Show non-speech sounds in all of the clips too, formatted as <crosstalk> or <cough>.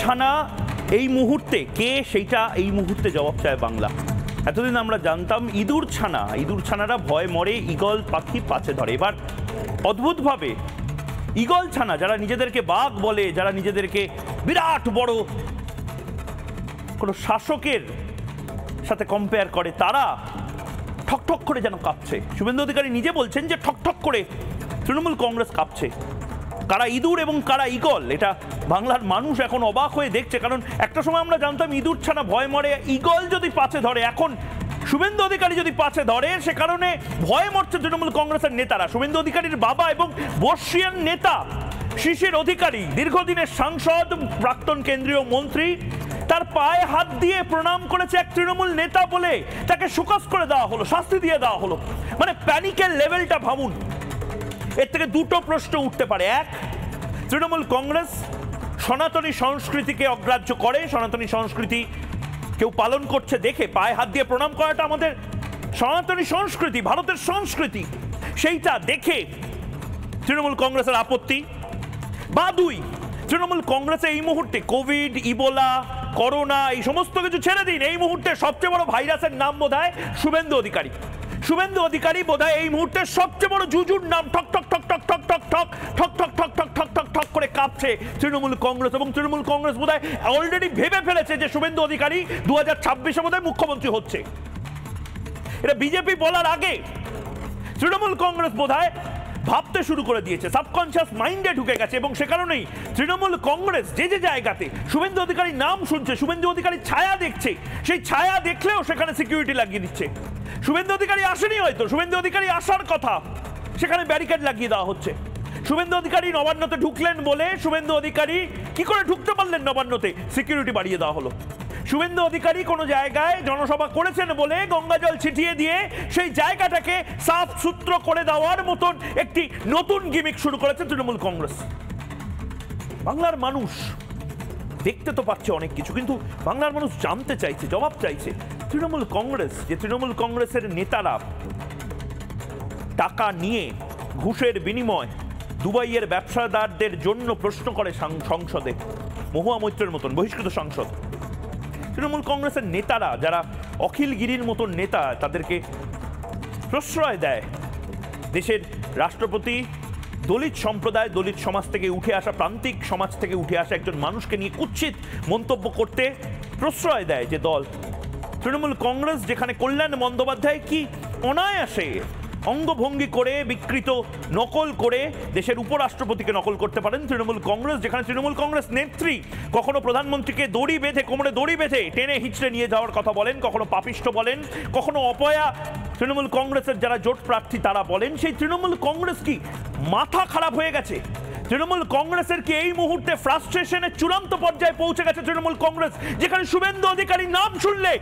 ছানা এই মুহূর্তে কে সেইটা এই মুহূর্তে জবাব চায় বাংলা এতদিন আমরা জানতাম ইঁদুর ছানা ইঁদুর ছানারা ভয় মরে ইগল পাখি পাছে ধরে এবার অদ্ভুতভাবে ইগল ছানা যারা নিজেদেরকে বাঘ বলে যারা নিজেদেরকে বিরাট বড় কোনো শাসকের সাথে কম্পেয়ার করে তারা ঠকঠক করে যেন কাঁপছে শুভেন্দু অধিকারী নিজে বলছেন যে ঠকঠক করে তৃণমূল কংগ্রেস কাঁপছে কারা ইঁদুর এবং কারা ইগল এটা বাংলার মানুষ এখন অবাক হয়ে দেখছে কারণ একটা সময় আমরা জানতাম ইঁদুর ছানা ভয় মরে ইগল যদি পাছে ধরে এখন শুভেন্দু অধিকারী যদি পাশে ধরে সে কারণে ভয় মরছে তৃণমূল কংগ্রেসের নেতারা শুভেন্দু অধিকারীর বাবা এবং বর্ষিয়ান নেতা শিশির অধিকারী দীর্ঘদিনের সাংসদ প্রাক্তন কেন্দ্রীয় মন্ত্রী তার পায়ে হাত দিয়ে প্রণাম করেছে এক তৃণমূল নেতা বলে তাকে সুকাশ করে দেওয়া হলো শাস্তি দিয়ে দেওয়া হলো মানে প্যানিকের লেভেলটা ভাবুন এর থেকে দুটো প্রশ্ন উঠতে পারে এক তৃণমূল কংগ্রেস সনাতনী সংস্কৃতিকে অগ্রাহ্য করে সনাতনী সংস্কৃতি কেউ পালন করছে দেখে পায়ে হাত দিয়ে প্রণাম করাটা আমাদের সনাতনী সংস্কৃতি ভারতের সংস্কৃতি সেইটা দেখে তৃণমূল কংগ্রেসের আপত্তি বা দুই তৃণমূল কংগ্রেসে এই মুহূর্তে কোভিড ইবোলা করোনা এই সমস্ত কিছু ছেড়ে দিন এই মুহূর্তে সবচেয়ে বড় ভাইরাসের নাম বোধ হয় শুভেন্দু অধিকারী শুভেন্দু অধিকারী বোধ এই মুহূর্তে সবচেয়ে বড় জুজুর নাম ঠক ঠক ঠক ঠক ঠক ঠক ঠক ঠক ঠক ঠক ঠক ঠক ঠক ঠক করে কাঁপছে তৃণমূল কংগ্রেস এবং তৃণমূল কংগ্রেস বোধ অলরেডি ভেবে ফেলেছে যে শুভেন্দু অধিকারী দু হাজার ছাব্বিশে বোধহয় মুখ্যমন্ত্রী হচ্ছে এটা বিজেপি বলার আগে তৃণমূল কংগ্রেস বোধ হয় ভাবতে শুরু করে দিয়েছে সাবকনশিয়াস মাইন্ডে ঢুকে গেছে এবং সে কারণেই তৃণমূল কংগ্রেস যে যে জায়গাতে শুভেন্দু অধিকারী নাম শুনছে শুভেন্দু অধিকারী ছায়া দেখছে সেই ছায়া দেখলেও সেখানে সিকিউরিটি লাগিয়ে দিচ্ছে শুভেন্দু অধিকারী আসেনি হয়তো শুভেন্দু অধিকারী আসার কথা সেখানে ব্যারিকেড লাগিয়ে দেওয়া হচ্ছে শুভেন্দু অধিকারী নবান্নতে ঢুকলেন বলে শুভেন্দু অধিকারী কি করে ঢুকতে পারলেন নবান্নতে সিকিউরিটি বাড়িয়ে দেওয়া হলো শুভেন্দু অধিকারী কোনো জায়গায় জনসভা করেছেন বলে গঙ্গা জল ছিটিয়ে দিয়ে সেই জায়গাটাকে সাফ সূত্র করে দেওয়ার মতন একটি নতুন গিমিক শুরু করেছে তৃণমূল কংগ্রেস বাংলার মানুষ দেখতে তো পাচ্ছে অনেক কিছু কিন্তু বাংলার মানুষ জানতে চাইছে জবাব চাইছে তৃণমূল কংগ্রেস যে তৃণমূল কংগ্রেসের নেতারা টাকা নিয়ে ঘুষের বিনিময় দুবাইয়ের ব্যবসাদারদের জন্য প্রশ্ন করে সংসদে মহুয়া মৈত্রের মতন বহিষ্কৃত সংসদ তৃণমূল কংগ্রেসের নেতারা যারা অখিল গিরির মতো নেতা তাদেরকে প্রশ্রয় দেয় দেশের রাষ্ট্রপতি দলিত সম্প্রদায় দলিত সমাজ থেকে উঠে আসা প্রান্তিক সমাজ থেকে উঠে আসা একজন মানুষকে নিয়ে কুচ্ছিত মন্তব্য করতে প্রশ্রয় দেয় যে দল তৃণমূল কংগ্রেস যেখানে কল্যাণ বন্দ্যোপাধ্যায় কি অনায়াসে অঙ্গভঙ্গি করে বিকৃত নকল করে দেশের উপরাষ্ট্রপতিকে নকল করতে পারেন তৃণমূল কংগ্রেস যেখানে তৃণমূল কংগ্রেস নেত্রী কখনো প্রধানমন্ত্রীকে দড়ি বেঁধে কোমরে দড়ি বেঁধে টেনে হিচড়ে নিয়ে যাওয়ার কথা বলেন কখনো পাপিষ্ট বলেন কখনো অপয়া তৃণমূল কংগ্রেসের যারা জোট প্রার্থী তারা বলেন সেই তৃণমূল কংগ্রেস কি মাথা খারাপ হয়ে গেছে তৃণমূল কংগ্রেসের কি এই মুহূর্তে ফ্রাস্ট্রেশনের চূড়ান্ত পর্যায়ে পৌঁছে গেছে তৃণমূল কংগ্রেস যেখানে শুভেন্দু অধিকারী নাম শুনলে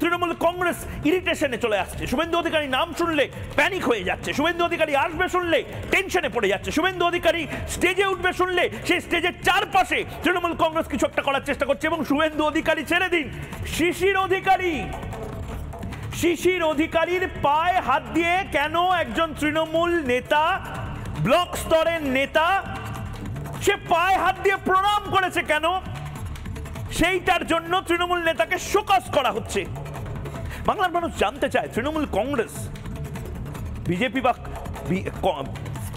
তৃণমূল কংগ্রেস ইরিটেশনে চলে আসছে শুভেন্দু অধিকারী নাম শুনলে প্যানিক হয়ে যাচ্ছে শুভেন্দু অধিকারী আসবে শুনলে টেনশনে পড়ে যাচ্ছে শুভেন্দু অধিকারী স্টেজে উঠবে শুনলে সেই স্টেজের চারপাশে তৃণমূল কংগ্রেস কিছু একটা করার চেষ্টা করছে এবং শুভেন্দু অধিকারী ছেড়ে দিন শিশির অধিকারী শিশির অধিকারীর পায়ে হাত দিয়ে কেন একজন তৃণমূল নেতা ব্লক স্তরের নেতা সে পায়ে হাত দিয়ে প্রণাম করেছে কেন সেইটার জন্য তৃণমূল নেতাকে শোকাস করা হচ্ছে বাংলার মানুষ জানতে চায় তৃণমূল কংগ্রেস বিজেপি বা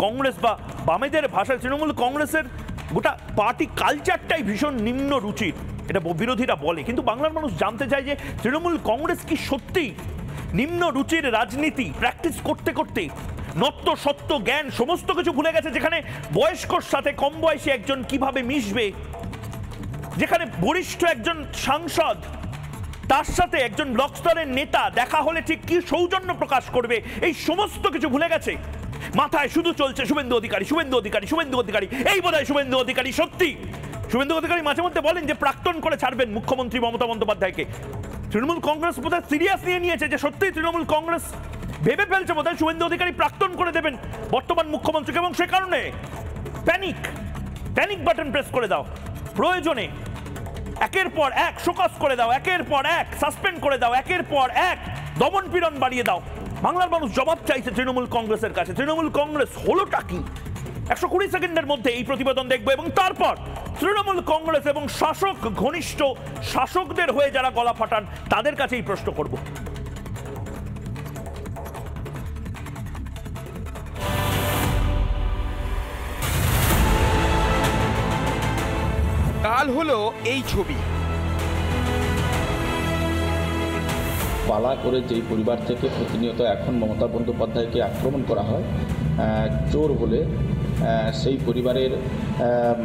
কংগ্রেস বা বামেদের ভাষায় তৃণমূল কংগ্রেসের গোটা পার্টি কালচারটাই ভীষণ নিম্ন রুচির এটা বিরোধীরা বলে কিন্তু বাংলার মানুষ জানতে চায় যে তৃণমূল কংগ্রেস কি সত্যি নিম্ন রুচির রাজনীতি প্র্যাকটিস করতে করতে নত্য সত্য জ্ঞান সমস্ত কিছু ভুলে গেছে যেখানে বয়স্কর সাথে কম বয়সী একজন কিভাবে মিশবে যেখানে বরিষ্ঠ একজন সাংসদ তার সাথে একজন ব্লক স্তরের নেতা দেখা হলে ঠিক কি সৌজন্য প্রকাশ করবে এই সমস্ত কিছু ভুলে গেছে মাথায় শুধু চলছে শুভেন্দু অধিকারী শুভেন্দু অধিকারী শুভেন্দু অধিকারী এই বোধহয় শুভেন্দু অধিকারী সত্যি শুভেন্দু অধিকারী মাঝে মধ্যে বলেন যে প্রাক্তন করে ছাড়বেন মুখ্যমন্ত্রী মমতা বন্দ্যোপাধ্যায়কে তৃণমূল কংগ্রেস বোধহয় সিরিয়াস নিয়ে নিয়েছে যে সত্যিই তৃণমূল কংগ্রেস ভেবে ফেলছে বোধহয় শুভেন্দু অধিকারী প্রাক্তন করে দেবেন বর্তমান মুখ্যমন্ত্রীকে এবং সে কারণে প্যানিক প্যানিক বাটন প্রেস করে দাও প্রয়োজনে একের পর এক শোকাস করে দাও একের পর এক সাসপেন্ড করে দাও একের পর এক দমন পীড়ন বাড়িয়ে দাও বাংলার মানুষ জবাব চাইছে তৃণমূল কংগ্রেসের কাছে তৃণমূল কংগ্রেস হলোটা কি একশো কুড়ি সেকেন্ডের মধ্যে এই প্রতিবেদন দেখব এবং তারপর তৃণমূল কংগ্রেস এবং শাসক ঘনিষ্ঠ শাসকদের হয়ে যারা গলা ফাটান তাদের কাছেই প্রশ্ন করবো কাল হলো এই ছবি পালা করে যেই পরিবার থেকে প্রতিনিয়ত এখন মমতা বন্দ্যোপাধ্যায়কে আক্রমণ করা হয় চোর বলে সেই পরিবারের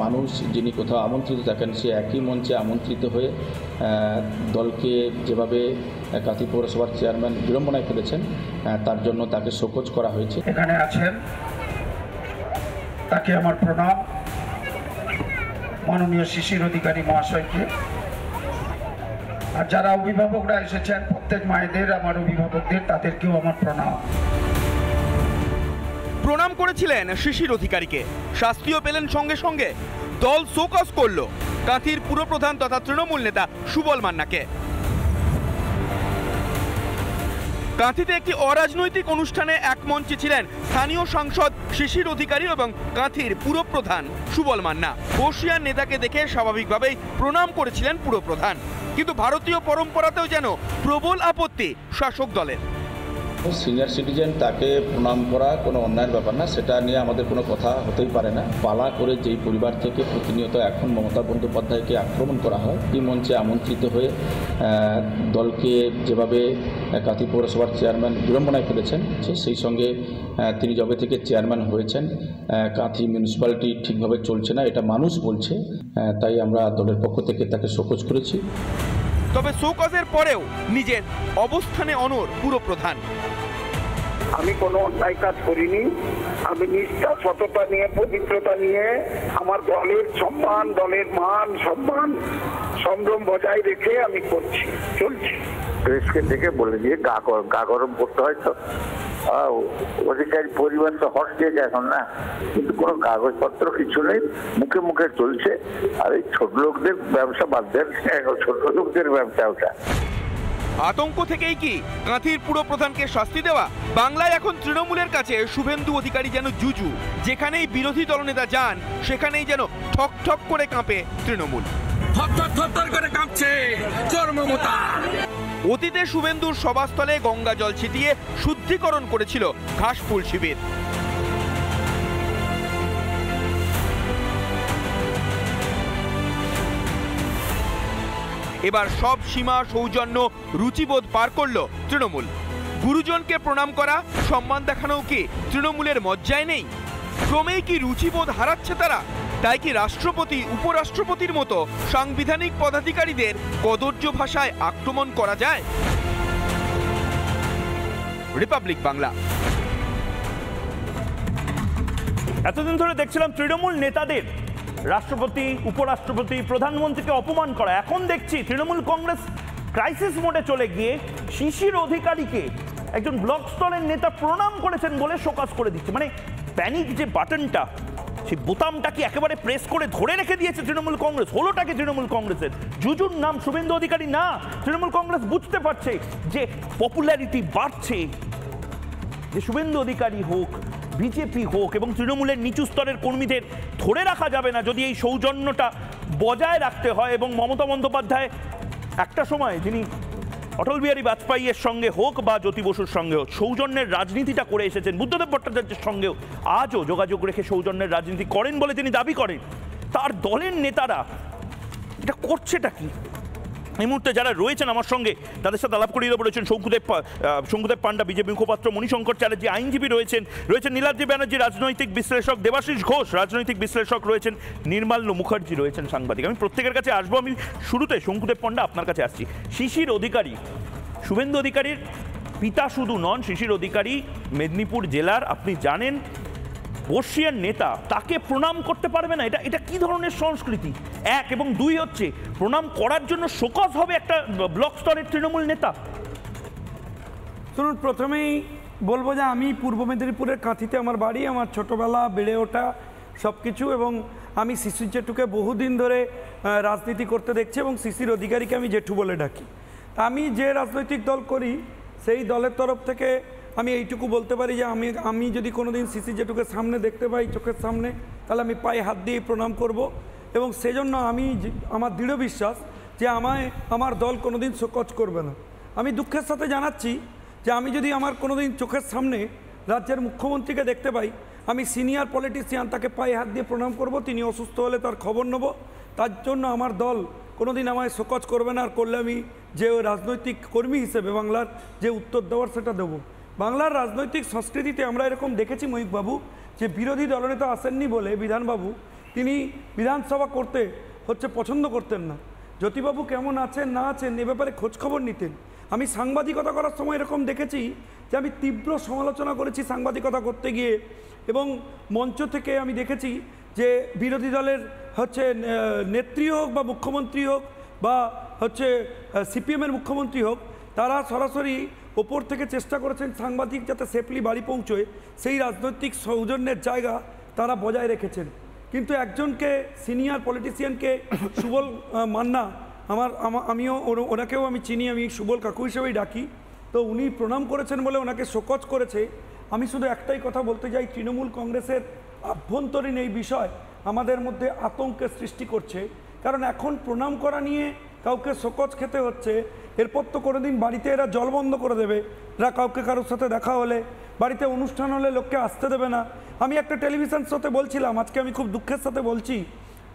মানুষ যিনি কোথাও আমন্ত্রিত থাকেন সে একই মঞ্চে আমন্ত্রিত হয়ে দলকে যেভাবে কাতি পৌরসভার চেয়ারম্যান বিড়ম্বনায় ফেলেছেন তার জন্য তাকে শোকজ করা হয়েছে এখানে আছেন তাকে আমার প্রণাম মাননীয় শিশির অধিকারী মহাশয়কে আর যারা অভিভাবকরা এসেছেন প্রত্যেক মায়েদের আমার অভিভাবকদের তাদেরকেও আমার প্রণাম প্রণাম করেছিলেন শিশির অধিকারীকে শাস্তিও পেলেন সঙ্গে সঙ্গে দল শোকস করল কাঁথির পুরপ্রধান তথা তৃণমূল নেতা সুবল মান্নাকে কাঁথিতে একটি অরাজনৈতিক অনুষ্ঠানে এক মঞ্চে ছিলেন স্থানীয় সাংসদ শিশির অধিকারী এবং কাঁথির পুরপ্রধান সুবল মান্না বসিয়ার নেতাকে দেখে স্বাভাবিকভাবেই প্রণাম করেছিলেন পুরপ্রধান কিন্তু ভারতীয় পরম্পরাতেও যেন প্রবল আপত্তি শাসক দলের সিনিয়র সিটিজেন তাকে প্রণাম করা কোনো অন্যায়ের ব্যাপার না সেটা নিয়ে আমাদের কোনো কথা হতেই পারে না পালা করে যেই পরিবার থেকে প্রতিনিয়ত এখন মমতা বন্দ্যোপাধ্যায়কে আক্রমণ করা হয় এই মঞ্চে আমন্ত্রিত হয়ে দলকে যেভাবে কাতি পৌরসভার চেয়ারম্যান বিড়ম্বনায় ফেলেছেন সেই সঙ্গে তিনি যবে থেকে চেয়ারম্যান হয়েছেন কাঁথি মিউনিসিপ্যালিটি ঠিকভাবে চলছে না এটা মানুষ বলছে তাই আমরা দলের পক্ষ থেকে তাকে শোকজ করেছি তবে শোকজের পরেও নিজের অবস্থানে অনর পুরো প্রধান আমি কোনো অন্যায় কাজ করিনি আমি নিষ্ঠা সততা নিয়ে পবিত্রতা নিয়ে আমার দলের সম্মান দলের মান সম্মান সম্ভ্রম বজায় রেখে আমি করছি চলছি প্রেসকে দেখে বলে দিয়ে গা গা গরম করতে হয় তো অধিকারী পরিবার তো হট দিয়েছে এখন না কিন্তু কোনো কাগজপত্র কিছু নেই মুখে মুখে চলছে আর এই ছোট লোকদের ব্যবসা বাদ দেন ছোট লোকদের ব্যবসা ওটা আতঙ্ক থেকেই কি কাঁথির পুরো প্রধানকে শাস্তি দেওয়া বাংলায় এখন তৃণমূলের কাছে শুভেন্দু অধিকারী যেন জুজু যেখানেই বিরোধী দলনেতা যান সেখানেই যেন ঠক ঠক করে কাঁপে তৃণমূল করে কাঁপছে অতীতে শুভেন্দুর সভাস্থলে গঙ্গা জল ছিটিয়ে শুদ্ধিকরণ করেছিল ঘাসফুল শিবির এবার সব সীমা সৌজন্য রুচিবোধ পার করল তৃণমূল গুরুজনকে প্রণাম করা সম্মান দেখানো কি তৃণমূলের মজ্জায় নেই ক্রমেই কি রুচিবোধ হারাচ্ছে তারা তাই কি রাষ্ট্রপতি উপরাষ্ট্রপতির মতো সাংবিধানিক পদাধিকারীদের কদর্য ভাষায় আক্রমণ করা যায় রিপাবলিক বাংলা এতদিন ধরে দেখছিলাম তৃণমূল নেতাদের রাষ্ট্রপতি উপরাষ্ট্রপতি প্রধানমন্ত্রীকে অপমান করা এখন দেখছি তৃণমূল কংগ্রেস ক্রাইসিস মোডে চলে গিয়ে শিশির অধিকারীকে একজন ব্লক স্তরের নেতা প্রণাম করেছেন বলে শোকাস করে দিচ্ছে মানে প্যানিক যে বাটনটা সেই বোতামটাকে একেবারে প্রেস করে ধরে রেখে দিয়েছে তৃণমূল কংগ্রেস হলোটাকে তৃণমূল কংগ্রেসের জুজুর নাম শুভেন্দু অধিকারী না তৃণমূল কংগ্রেস বুঝতে পারছে যে পপুলারিটি বাড়ছে যে শুভেন্দু অধিকারী হোক বিজেপি হোক এবং তৃণমূলের নিচু স্তরের কর্মীদের ধরে রাখা যাবে না যদি এই সৌজন্যটা বজায় রাখতে হয় এবং মমতা বন্দ্যোপাধ্যায় একটা সময় যিনি অটল বিহারী বাজপেয়ীর সঙ্গে হোক বা জ্যোতি বসুর সঙ্গেও সৌজন্যের রাজনীতিটা করে এসেছেন বুদ্ধদেব ভট্টাচার্যের সঙ্গেও আজও যোগাযোগ রেখে সৌজন্যের রাজনীতি করেন বলে তিনি দাবি করেন তার দলের নেতারা এটা করছেটা কি এই মুহূর্তে যারা রয়েছেন আমার সঙ্গে তাদের সাথে আলাপ করিয়ে বলেছেন শঙ্কুদেব শঙ্কুদেব পাণ্ডা বিজেপি মুখপাত্র মণিশঙ্কর চ্যাটার্জি আইনজীবী রয়েছেন রয়েছেন নীলাদ্রি ব্যানার্জি রাজনৈতিক বিশ্লেষক দেবাশিস ঘোষ রাজনৈতিক বিশ্লেষক রয়েছেন নির্মাল্য মুখার্জি রয়েছেন সাংবাদিক আমি প্রত্যেকের কাছে আসবো আমি শুরুতে শঙ্কুদেব পাণ্ডা আপনার কাছে আসছি শিশির অধিকারী শুভেন্দু অধিকারীর পিতা শুধু নন শিশির অধিকারী মেদিনীপুর জেলার আপনি জানেন বর্ষিয়ার নেতা তাকে প্রণাম করতে পারবে না এটা এটা কি ধরনের সংস্কৃতি এক এবং দুই হচ্ছে প্রণাম করার জন্য শোকজ হবে একটা ব্লক স্তরের তৃণমূল নেতা শুনুন প্রথমেই বলবো যে আমি পূর্ব মেদিনীপুরের কাঁথিতে আমার বাড়ি আমার ছোটোবেলা বেড়ে ওঠা সব কিছু এবং আমি শিশির জেঠুকে বহুদিন ধরে রাজনীতি করতে দেখছি এবং শিশির অধিকারীকে আমি জেঠু বলে ডাকি আমি যে রাজনৈতিক দল করি সেই দলের তরফ থেকে আমি এইটুকু বলতে পারি যে আমি আমি যদি কোনো দিন সিসি জেঠুকে সামনে দেখতে পাই চোখের সামনে তাহলে আমি পায়ে হাত দিয়ে প্রণাম করব এবং সেজন্য আমি আমার দৃঢ় বিশ্বাস যে আমায় আমার দল কোনো দিন শোকচ করবে না আমি দুঃখের সাথে জানাচ্ছি যে আমি যদি আমার কোনো দিন চোখের সামনে রাজ্যের মুখ্যমন্ত্রীকে দেখতে পাই আমি সিনিয়র পলিটিশিয়ান তাকে পায়ে হাত দিয়ে প্রণাম করব তিনি অসুস্থ হলে তার খবর নেব তার জন্য আমার দল কোনো দিন আমায় শোকচ করবে না আর করলে আমি যে রাজনৈতিক কর্মী হিসেবে বাংলার যে উত্তর দেওয়ার সেটা দেবো বাংলার রাজনৈতিক সংস্কৃতিতে আমরা এরকম দেখেছি বাবু যে বিরোধী দলনেতা আসেননি বলে বিধানবাবু তিনি বিধানসভা করতে হচ্ছে পছন্দ করতেন না জ্যোতিবাবু কেমন আছেন না আছেন এ ব্যাপারে খোঁজখবর নিতেন আমি সাংবাদিকতা করার সময় এরকম দেখেছি যে আমি তীব্র সমালোচনা করেছি সাংবাদিকতা করতে গিয়ে এবং মঞ্চ থেকে আমি দেখেছি যে বিরোধী দলের হচ্ছে নেত্রী হোক বা মুখ্যমন্ত্রী হোক বা হচ্ছে সিপিএমের মুখ্যমন্ত্রী হোক তারা সরাসরি ওপর থেকে চেষ্টা করেছেন সাংবাদিক যাতে সেফলি বাড়ি পৌঁছয় সেই রাজনৈতিক সৌজন্যের জায়গা তারা বজায় রেখেছেন কিন্তু একজনকে সিনিয়র পলিটিশিয়ানকে <coughs> সুবল মান্না আমার আমিও ওনাকেও আমি চিনি আমি সুবল কাকু হিসেবেই ডাকি তো উনি প্রণাম করেছেন বলে ওনাকে শোকজ করেছে আমি শুধু একটাই কথা বলতে চাই তৃণমূল কংগ্রেসের আভ্যন্তরীণ এই বিষয় আমাদের মধ্যে আতঙ্কের সৃষ্টি করছে কারণ এখন প্রণাম করা নিয়ে কাউকে শোকজ খেতে হচ্ছে এরপর তো কোনো দিন বাড়িতে এরা জল বন্ধ করে দেবে এরা কাউকে কারোর সাথে দেখা হলে বাড়িতে অনুষ্ঠান হলে লোককে আসতে দেবে না আমি একটা টেলিভিশন শোতে বলছিলাম আজকে আমি খুব দুঃখের সাথে বলছি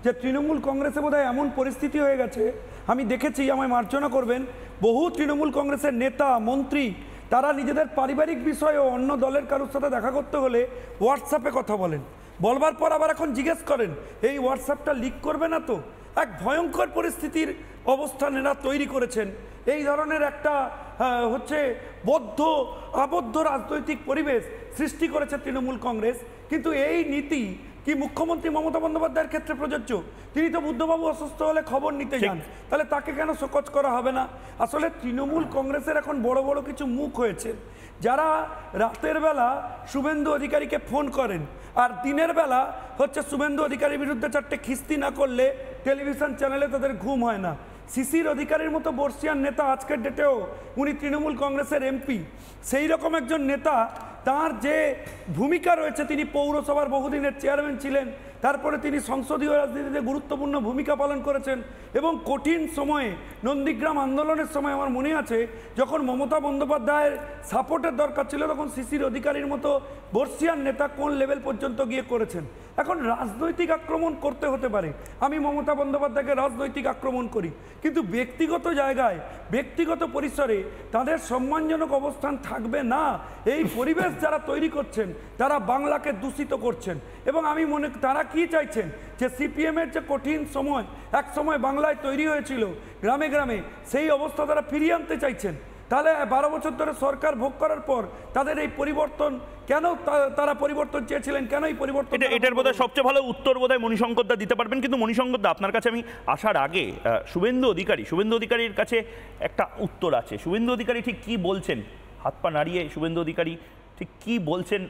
যে তৃণমূল কংগ্রেসে বোধহয় এমন পরিস্থিতি হয়ে গেছে আমি দেখেছি আমায় মার্জনা করবেন বহু তৃণমূল কংগ্রেসের নেতা মন্ত্রী তারা নিজেদের পারিবারিক ও অন্য দলের কারোর সাথে দেখা করতে হলে হোয়াটসঅ্যাপে কথা বলেন বলবার পর আবার এখন জিজ্ঞেস করেন এই হোয়াটসঅ্যাপটা লিক করবে না তো এক ভয়ঙ্কর পরিস্থিতির অবস্থান এরা তৈরি করেছেন এই ধরনের একটা হচ্ছে বদ্ধ আবদ্ধ রাজনৈতিক পরিবেশ সৃষ্টি করেছে তৃণমূল কংগ্রেস কিন্তু এই নীতি কি মুখ্যমন্ত্রী মমতা বন্দ্যোপাধ্যায়ের ক্ষেত্রে প্রযোজ্য তিনি তো বুদ্ধবাবু অসুস্থ হলে খবর নিতে যান তাহলে তাকে কেন শোকজ করা হবে না আসলে তৃণমূল কংগ্রেসের এখন বড় বড় কিছু মুখ হয়েছে যারা রাতের বেলা শুভেন্দু অধিকারীকে ফোন করেন আর দিনের বেলা হচ্ছে শুভেন্দু অধিকারীর বিরুদ্ধে চারটে খিস্তি না করলে টেলিভিশন চ্যানেলে তাদের ঘুম হয় না সিসির অধিকারীর মতো বর্ষিয়ান নেতা আজকের ডেটেও উনি তৃণমূল কংগ্রেসের এমপি সেই রকম একজন নেতা তার যে ভূমিকা রয়েছে তিনি পৌরসভার বহুদিনের চেয়ারম্যান ছিলেন তারপরে তিনি সংসদীয় রাজনীতিতে গুরুত্বপূর্ণ ভূমিকা পালন করেছেন এবং কঠিন সময়ে নন্দীগ্রাম আন্দোলনের সময় আমার মনে আছে যখন মমতা বন্দ্যোপাধ্যায়ের সাপোর্টের দরকার ছিল তখন শিশির অধিকারীর মতো বর্ষিয়ান নেতা কোন লেভেল পর্যন্ত গিয়ে করেছেন এখন রাজনৈতিক আক্রমণ করতে হতে পারে আমি মমতা বন্দ্যোপাধ্যায়কে রাজনৈতিক আক্রমণ করি কিন্তু ব্যক্তিগত জায়গায় ব্যক্তিগত পরিসরে তাদের সম্মানজনক অবস্থান থাকবে না এই পরিবেশ যারা তৈরি করছেন তারা বাংলাকে দূষিত করছেন এবং আমি মনে তারা কি চাইছেন যে সিপিএমের যে কঠিন সময় এক সময় বাংলায় তৈরি হয়েছিল গ্রামে গ্রামে সেই অবস্থা তারা ফিরিয়ে আনতে চাইছেন তাহলে বারো বছর ধরে সরকার ভোগ করার পর তাদের এই পরিবর্তন কেন তারা পরিবর্তন চেয়েছিলেন কেন এই পরিবর্তন এটা এটার বোধহয় সবচেয়ে ভালো উত্তর বোধহয় মণিশঙ্করদা দিতে পারবেন কিন্তু মণিশঙ্করদা আপনার কাছে আমি আসার আগে শুভেন্দু অধিকারী শুভেন্দু অধিকারীর কাছে একটা উত্তর আছে শুভেন্দু অধিকারী ঠিক কি বলছেন হাত পা নাড়িয়ে শুভেন্দু অধিকারী ঠিক কি বলছেন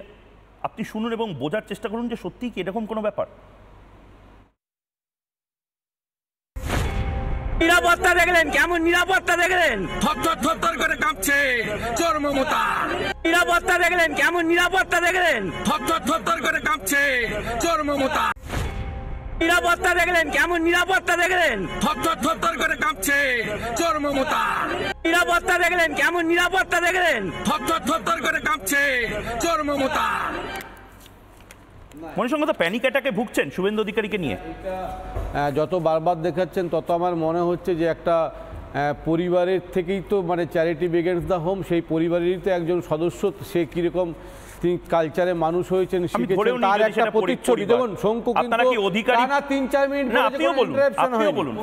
আপনি শুনুন এবং বোঝার চেষ্টা করুন যে সত্যি কি এরকম কোনো ব্যাপার নিরাপত্তা দেখলেন কেমন নিরাপত্তা দেখলেন করে কাঁপছে চোর মমতা নিরাপত্তা দেখলেন কেমন নিরাপত্তা দেখলেন করে কাঁপছে চোর মমতা নিরাপত্তা দেখলেন কেমন নিরাপত্তা দেখলেন করে কাঁপছে চোর মমতা নিরাপত্তা দেখলেন কেমন নিরাপত্তা দেখলেন করে কাঁপছে চোর মমতা মনিসঙ্গত প্যানিক অ্যাটাকে ভুগছেন শুভেন্দু অধিকারীকে নিয়ে হ্যাঁ যত বারবার দেখাচ্ছেন তত আমার মনে হচ্ছে যে একটা পরিবারের থেকেই তো মানে চ্যারিটি বিগেন্স দ্য হোম সেই পরিবারেরই তো একজন সদস্য সে কীরকম তিনি কালচারে মানুষ হয়েছেন শিখেছেন তার একটা প্রতিচ্ছবি দেখুন শঙ্কু কিন্তু অধিকারী না তিন চার মিনিট আপনিও বলুন আপনিও বলুন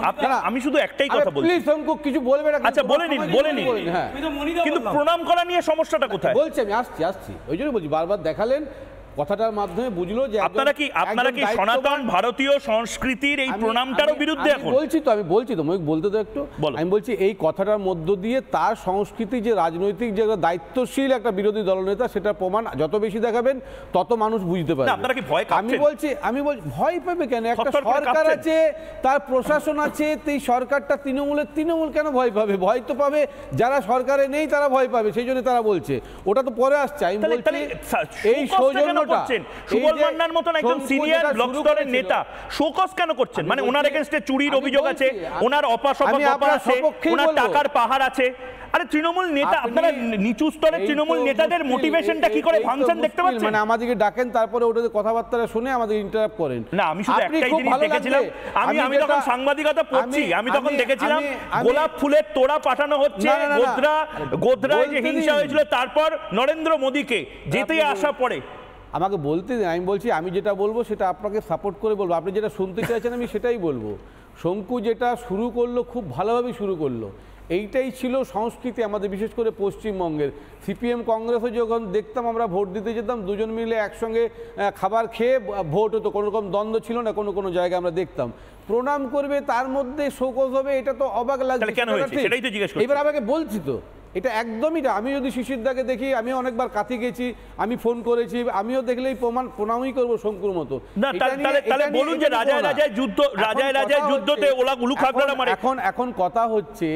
আমি শুধু একটাই কথা বলছি প্লিজ শঙ্কু কিছু বলবে না আচ্ছা বলে নিন বলে নিন হ্যাঁ। কিন্তু প্রণাম করা নিয়ে সমস্যাটা কোথায় বলছি আমি আসছি আসছি ওই জন্য বলছি বারবার দেখালেন কথাটার মাধ্যমে বুঝলো যে আপনারা কি আপনারা কি সনাতন ভারতীয় সংস্কৃতির এই প্রণামটারও বিরুদ্ধে এখন বলছি তো আমি বলছি তো ময়ূক বলতে তো একটু আমি বলছি এই কথাটার মধ্য দিয়ে তার সংস্কৃতি যে রাজনৈতিক যে দায়িত্বশীল একটা বিরোধী দলনেতা সেটা প্রমাণ যত বেশি দেখাবেন তত মানুষ বুঝতে পারবে আপনারা কি ভয় আমি বলছি আমি বলছি ভয় পাবে কেন একটা সরকার আছে তার প্রশাসন আছে এই সরকারটা তৃণমূলের তৃণমূল কেন ভয় পাবে ভয় তো পাবে যারা সরকারে নেই তারা ভয় পাবে সেই জন্য তারা বলছে ওটা তো পরে আসছে আমি বলছি এই সৌজন্য করছেন সুবল মান্নার মতন একজন সিনিয়র ব্লক স্তরের নেতা শোকস কেন করছেন মানে ওনার এগেনস্টে চুরির অভিযোগ আছে ওনার আছে ওনার টাকার পাহাড় আছে আরে তৃণমূল নেতা আপনারা নিচু স্তরের তৃণমূল নেতাদের মোটিভেশনটা কি করে ফাংশন দেখতে পাচ্ছেন মানে আমাদেরকে ডাকেন তারপরে ওটাতে কথাবার্তা শুনে আমাদের করেন না আমি শুধু একটাই জিনিস দেখেছিলাম আমি আমি তখন সাংবাদিকতা পড়ছি আমি তখন দেখেছিলাম গোলাপ ফুলের তোড়া পাঠানো হচ্ছে গোদরা গোদরায় যে হিংসা হয়েছিল তারপর নরেন্দ্র মোদীকে যেতে আসা পড়ে আমাকে বলতে দিন আমি বলছি আমি যেটা বলবো সেটা আপনাকে সাপোর্ট করে বলবো আপনি যেটা শুনতে চাইছেন আমি সেটাই বলবো শঙ্কু যেটা শুরু করলো খুব ভালোভাবেই শুরু করলো এইটাই ছিল সংস্কৃতি আমাদের বিশেষ করে পশ্চিমবঙ্গের সিপিএম কংগ্রেসও যখন দেখতাম আমরা ভোট দিতে যেতাম দুজন মিলে একসঙ্গে খাবার খেয়ে ভোট হতো কোনো রকম দ্বন্দ্ব ছিল না কোনো কোনো জায়গায় আমরা দেখতাম প্রণাম করবে তার মধ্যে শোকজ হবে এটা তো অবাক লাগছে এবার আমাকে বলছি তো এটা একদমই না আমি যদি শিশিরদাকে দেখি আমি অনেকবার কাতি গেছি আমি ফোন করেছি আমিও দেখলেই প্রমাণ প্রণামই করবো শঙ্কুর মতো বলুন যে রাজায় রাজায় যুদ্ধ রাজায় রাজায় যুদ্ধতে এখন এখন কথা হচ্ছে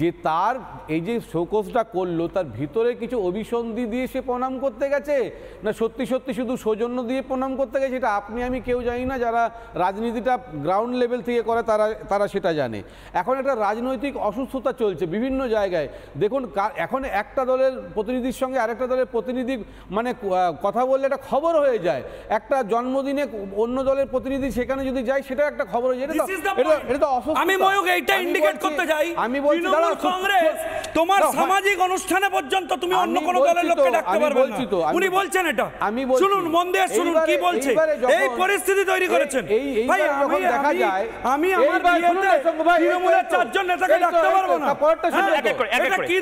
যে তার এই যে শোকসটা করলো তার ভিতরে কিছু অভিসন্ধি দিয়ে সে প্রণাম করতে গেছে না সত্যি সত্যি শুধু সৌজন্য দিয়ে প্রণাম করতে গেছে এটা আপনি আমি কেউ জানি না যারা রাজনীতিটা গ্রাউন্ড লেভেল থেকে করে তারা তারা সেটা জানে এখন একটা রাজনৈতিক অসুস্থতা চলছে বিভিন্ন জায়গায় দেখুন এখন একটা দলের প্রতিনিধির সঙ্গে আরেকটা দলের প্রতিনিধি মানে কথা বললে একটা খবর হয়ে যায় একটা জন্মদিনে অন্য দলের প্রতিনিধি সেখানে যদি যায় সেটা একটা খবর হয়ে যায় আমি বলছি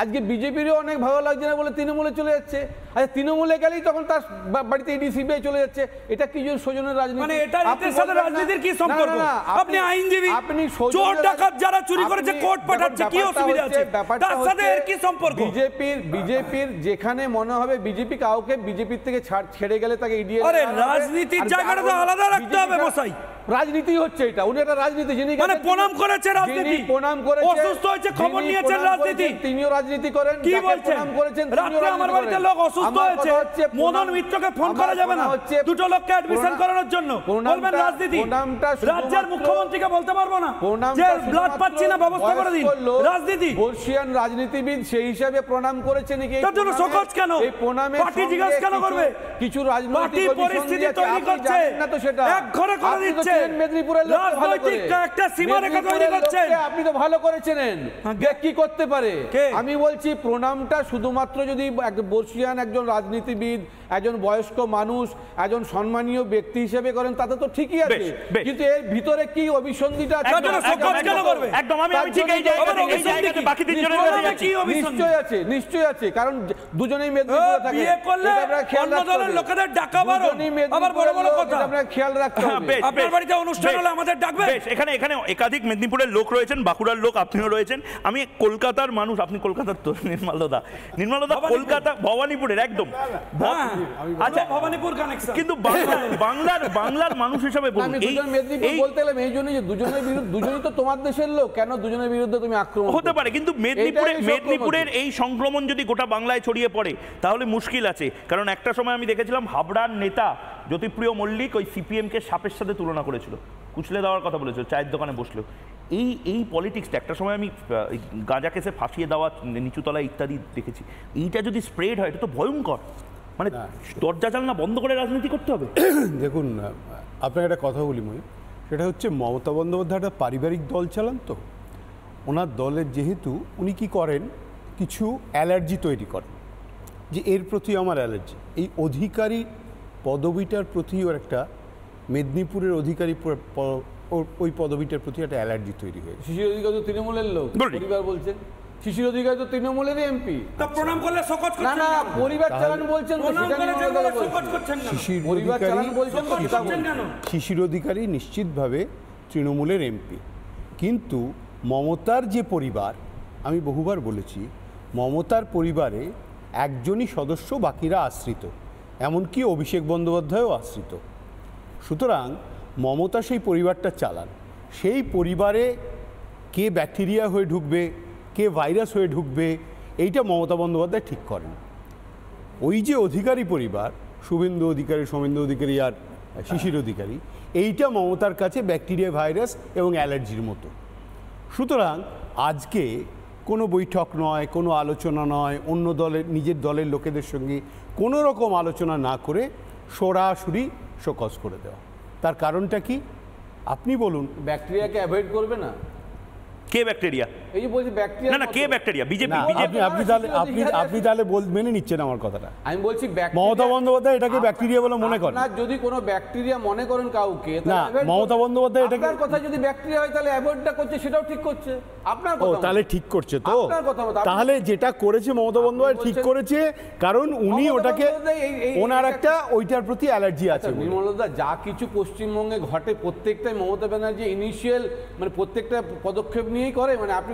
আজকে বিজেপিরও অনেক ভালো লাগছে না বলে তৃণমূলে চলে যাচ্ছে আচ্ছা তৃণমূলে গেলেই তখন তার বাড়িতে ইডি সিবিআই চলে যাচ্ছে এটা কি সৌজনের রাজনীতি মানে আপনি আইনজীবী আপনি যারা চুরি করেছে কোর্ট পাঠাচ্ছে কি অসুবিধা আছে তার কি সম্পর্ক বিজেপির বিজেপির যেখানে মনে হবে বিজেপি কাউকে বিজেপির থেকে ছেড়ে গেলে তাকে ইডি রাজনীতির জায়গাটা তো আলাদা রাখতে হবে মশাই রাজনীতি হচ্ছে এটা উনি একটা রাজনীতি যিনি মানে প্রণাম করেছে রাজনীতি প্রণাম করেছে অসুস্থ হয়েছে খবর নিয়েছেন রাজনীতি তিনিও রাজনীতি করেন কি বলছেন প্রণাম করেছেন রাত্রে আমার বাড়িতে লোক অসুস্থ হয়েছে মদন মিত্রকে ফোন করা যাবে না দুটো লোককে অ্যাডমিশন করানোর জন্য বলবেন রাজনীতি প্রণামটা রাজ্যের মুখ্যমন্ত্রীকে বলতে পারবো না প্রণাম যে ব্লাড পাচ্ছি না ব্যবস্থা করে দিন রাজনীতি বর্ষিয়ান রাজনীতিবিদ সেই হিসাবে প্রণাম করেছে নাকি তার জন্য সকজ কেন এই প্রণামে পার্টি জিজ্ঞাসা কেন করবে কিছু রাজনৈতিক পরিস্থিতি তৈরি করছে না তো সেটা এক ঘরে করে দিচ্ছে মেদিনীপুরের একটা তৈরি করছেন আপনি তো ভালো করে চেনেন হ্যাঁ, কি করতে পারে আমি বলছি প্রণামটা শুধুমাত্র যদি বর্ষিয়ান একজন রাজনীতিবিদ একজন বয়স্ক মানুষ একজন সম্মানীয় ব্যক্তি হিসেবে করেন তাতে তো ঠিকই আছে কিন্তু এর ভিতরে কি অভিসন্ধিটা একদম আমি আমি ঠিক এই জায়গাতে বাকি তিনজনের নিশ্চয় আছে নিশ্চয় আছে কারণ দুজনেই মেদিনীপুরে থাকে বিয়ে করলে অন্য দলের লোকেদের বড় বড় কথা আপনারা খেয়াল রাখতে হ্যাঁ, হবে বাড়িতে অনুষ্ঠান হলে আমাদের ডাকবে এখানে এখানে একাধিক মেদিনীপুরের লোক রয়েছেন বাঁকুড়ার লোক আপনিও রয়েছেন আমি কলকাতার মানুষ আপনি কলকাতার তো নির্মালদা নির্মালদা কলকাতা ভবানীপুরের একদম হ্যাঁ, আচ্ছা ভবানীপুর কানেকশন কিন্তু বাংলার বাংলার মানুষ হিসেবে বলুন এই মেদিনীপুর বলতে গেলে এই জন্যই যে দুজনের বিরুদ্ধে দুজনই তো তোমার দেশের লোক কেন দুজনের বিরুদ্ধে তুমি আক্রমণ হতে পারে কিন্তু মেদিনীপুরের মেদিনীপুরের এই সংক্রমণ যদি গোটা বাংলায় ছড়িয়ে পড়ে তাহলে মুশকিল আছে কারণ একটা সময় আমি দেখেছিলাম হাবড়ার নেতা জ্যোতিপ্রিয় মল্লিক ওই সিপিএমকে সাপের সাথে তুলনা করেছিল কুচলে দেওয়ার কথা বলেছিল চায়ের দোকানে বসলেও এই এই পলিটিক্সটা একটা সময় আমি গাঁজা কেসে ফাঁসিয়ে দেওয়া নিচুতলা ইত্যাদি দেখেছি এইটা যদি স্প্রেড হয় এটা তো ভয়ঙ্কর মানে দরজা জানলা বন্ধ করে রাজনীতি করতে হবে <coughs> দেখুন আপনাকে একটা কথা বলি মনে সেটা হচ্ছে মমতা বন্দ্যোপাধ্যায় একটা পারিবারিক দল চালান তো ওনার দলের যেহেতু উনি কি করেন কিছু অ্যালার্জি তৈরি করেন যে এর প্রতি আমার অ্যালার্জি এই অধিকারী পদবিটার প্রতি ওর একটা মেদিনীপুরের অধিকারী ওই পদবিটার প্রতি একটা অ্যালার্জি তৈরি হয়েছে শিশির অধিকার তো তৃণমূলের লোক পরিবার বলছেন শিশির অধিকার তো তৃণমূলের এমপি প্রণাম করলে না পরিবার চালান বলছেন শিশির পরিবার বলছেন শিশির অধিকারী নিশ্চিতভাবে তৃণমূলের এমপি কিন্তু মমতার যে পরিবার আমি বহুবার বলেছি মমতার পরিবারে একজনই সদস্য বাকিরা আশ্রিত এমনকি অভিষেক বন্দ্যোপাধ্যায়ও আশ্রিত সুতরাং মমতা সেই পরিবারটা চালান সেই পরিবারে কে ব্যাকটেরিয়া হয়ে ঢুকবে কে ভাইরাস হয়ে ঢুকবে এইটা মমতা বন্দ্যোপাধ্যায় ঠিক করেন ওই যে অধিকারী পরিবার শুভেন্দু অধিকারী সোমেন্দু অধিকারী আর শিশির হ্যাঁ। অধিকারী এইটা মমতার কাছে ব্যাকটেরিয়া ভাইরাস এবং অ্যালার্জির মতো সুতরাং আজকে কোনো বৈঠক নয় কোনো আলোচনা নয় অন্য দলের নিজের দলের লোকেদের সঙ্গে কোনো রকম আলোচনা না করে সরাসরি শোকজ করে দেওয়া তার কারণটা কি আপনি বলুন ব্যাকটেরিয়াকে অ্যাভয়েড করবে না কে ব্যাকটেরিয়া এই যে বলছি ব্যাকটেরিয়া না না কে ব্যাকটেরিয়া বিজেপি বিজেপি আপনি তাহলে আপনি আপনি তাহলে বল মেনে নিচ্ছেন আমার কথাটা আমি বলছি মমতা বন্দ্যোপাধ্যায় এটাকে ব্যাকটেরিয়া বলে মনে করেন যদি কোনো ব্যাকটেরিয়া মনে করেন কাউকে না মমতা বন্দ্যোপাধ্যায় এটাকে আপনার কথা যদি ব্যাকটেরিয়া হয় তাহলে অ্যাভয়েডটা করছে সেটাও ঠিক করছে আপনার কথা ও তাহলে ঠিক করছে তো আপনার কথা তাহলে যেটা করেছে মমতা বন্দ্যোপাধ্যায় ঠিক করেছে কারণ উনি ওটাকে ওনার একটা ওইটার প্রতি অ্যালার্জি আছে নির্মলদা আচ্ছা, যা কিছু পশ্চিমবঙ্গে ঘটে প্রত্যেকটাই মমতা ব্যানার্জি ইনিশিয়াল মানে প্রত্যেকটা পদক্ষেপ নিয়েই করে মানে আপনি